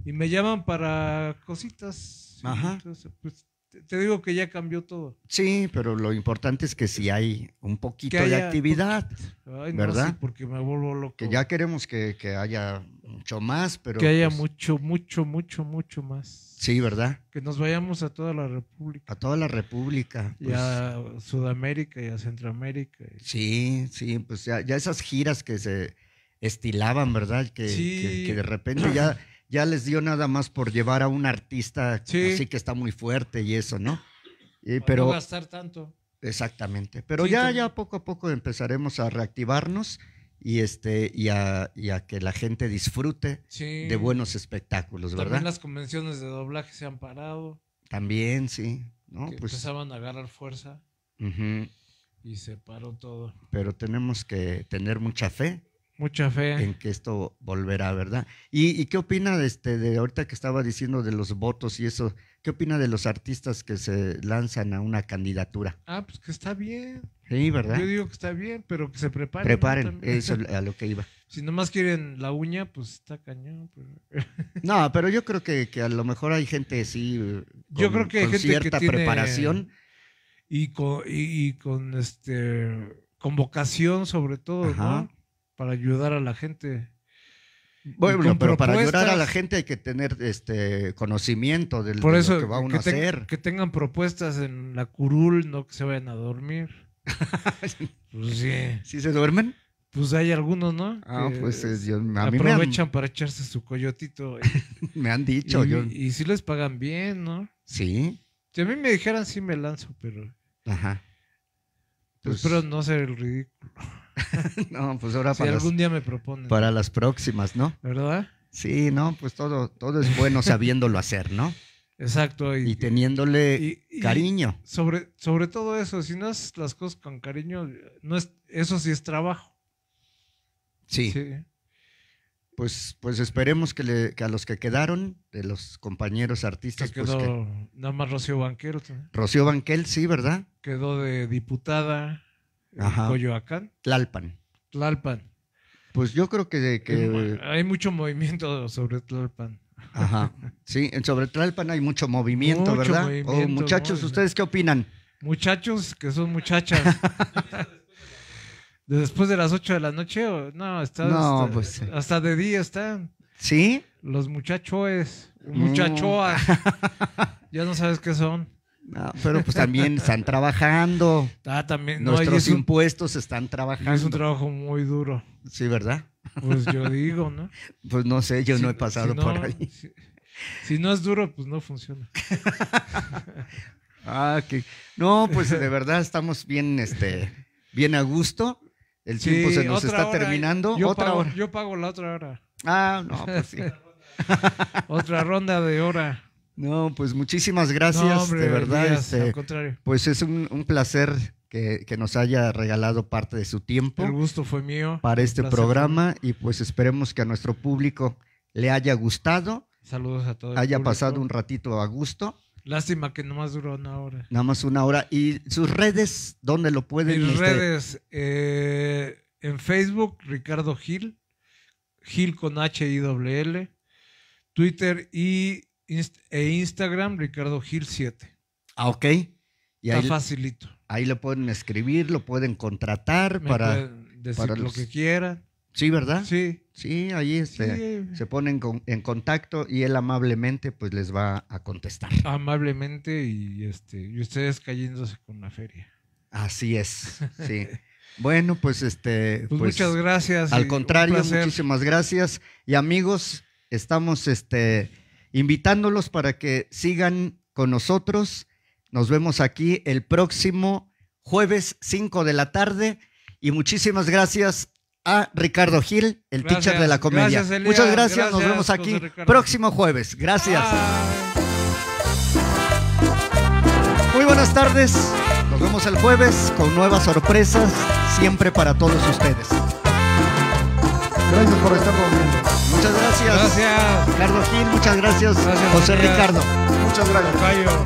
Y me llaman para cositas. Ajá. Pues, te digo que ya cambió todo. Sí, pero lo importante es que si sí hay un poquito de actividad, ¿verdad? porque me vuelvo loco. Que ya queremos que, haya mucho más, pero... Que haya pues mucho, mucho, mucho, mucho más. Sí, ¿verdad? Que nos vayamos a toda la República. A toda la República. y pues. a Sudamérica y a Centroamérica. Sí, sí, pues ya, ya esas giras que se estilaban, ¿verdad? que, que de repente ya ya les dio nada más por llevar a un artista sí. así que está muy fuerte y eso, ¿no? Y, pero, no estar tanto. Exactamente. Pero ya, ya poco a poco empezaremos a reactivarnos y este y a, que la gente disfrute de buenos espectáculos, ¿verdad? También las convenciones de doblaje se han parado. También, sí. ¿no? Pues empezaban a agarrar fuerza. Y se paró todo. Pero tenemos que tener mucha fe Mucha fe. En que esto volverá, ¿verdad? ¿Y, y qué opina de, este, de ahorita que estaba diciendo de los votos y eso? ¿Qué opina de los artistas que se lanzan a una candidatura? Ah, pues que está bien. Sí, ¿verdad? Yo digo que está bien, pero que se preparen. Preparen, eso a lo que iba. *laughs* Si nomás quieren la uña, pues está cañón. Pero... *laughs* no, pero yo creo que, a lo mejor hay gente sí. Con, yo creo que hay gente cierta que tiene preparación. Y con, y, con este con vocación sobre todo, ¿no? para ayudar a la gente. Bueno, pero para ayudar a la gente hay que tener este conocimiento del, por de lo que va uno a hacer. Que tengan propuestas en la curul, no que se vayan a dormir. *laughs* pues sí. ¿Sí se duermen? Pues hay algunos, ¿no? Ah, pues es, yo, a aprovechan para echarse su coyotito. *laughs* me han dicho. yo... y si les pagan bien, ¿no? Sí. Si a mí me dijeran, sí me lanzo, pero. Ajá. Pues pues pero no ser el ridículo. *laughs* no, pues ahora si para algún día me proponen. Para las próximas, ¿no? ¿Verdad? Sí, no, pues todo, todo es bueno sabiéndolo hacer, ¿no? Exacto. Y, teniéndole cariño. Sobre, sobre todo eso, si no haces las cosas con cariño, no es, eso sí es trabajo. Sí. Pues, pues esperemos que, a los que quedaron, de los compañeros artistas. Que pues quedó, pues nada más Rocío Banquero. Rocío Banquel, sí, ¿verdad? Quedó de diputada. Coyoacán. Tlalpan. Tlalpan. Pues yo creo que, Hay mucho movimiento sobre Tlalpan. Ajá. Sí, sobre Tlalpan hay mucho movimiento, ¿verdad? Oh, muchachos, ¿ustedes qué opinan? Muchachos, que son muchachas. *laughs* Después de las 8 de la noche, no, no, hasta, eh, pues, hasta, de día están. ¿Sí? Los muchachos mm. muchachoas. *laughs* ya no sabes qué son pero pues también están trabajando. Ah, también. Nuestros impuestos están trabajando. Es un trabajo muy duro. Sí, ¿verdad? Pues yo digo, ¿no? Pues no sé, yo no he pasado por ahí. Si, no es duro, pues no funciona. *laughs* ah, que no, pues de verdad estamos bien, este, bien a gusto. El tiempo se nos está terminando. Yo pago, Yo pago la otra hora. Ah, no, pues sí. *laughs* otra ronda de hora. No, pues muchísimas gracias, de verdad. Este, pues es un, placer que, nos haya regalado parte de su tiempo. El gusto fue mío. Para este programa y pues esperemos que a nuestro público le haya gustado. Saludos a todos. Haya pasado un ratito a gusto. Lástima que nomás duró una hora. Nada más una hora. ¿Y sus redes? ¿Dónde lo pueden Mis este, redes, eh, en Facebook, Ricardo Gil, Gil con H-I-L, Twitter y e Instagram Ricardo Gil 7. Ah, ok. Está facilito. Ahí lo pueden escribir, lo pueden contratar para, lo que quieran. Sí, ¿verdad? Sí. Sí, ahí este, se, ponen en contacto y él amablemente pues les va a contestar. Amablemente y, este, y ustedes cayéndose con la feria. Así es, *laughs* sí. bueno, pues este... pues, pues muchas gracias. Al contrario, muchísimas gracias. Y amigos, estamos este invitándolos para que sigan con nosotros. Nos vemos aquí el próximo jueves 5 de la tarde y muchísimas gracias a Ricardo Gil, el pitcher teacher de la comedia. Muchas gracias, nos vemos aquí próximo jueves. Gracias. Muy buenas tardes, nos vemos el jueves con nuevas sorpresas, siempre para todos ustedes. Gracias por estar conmigo muchas gracias. Gracias. Ricardo Gil, muchas gracias. José Ricardo. Muchas gracias. Cayo.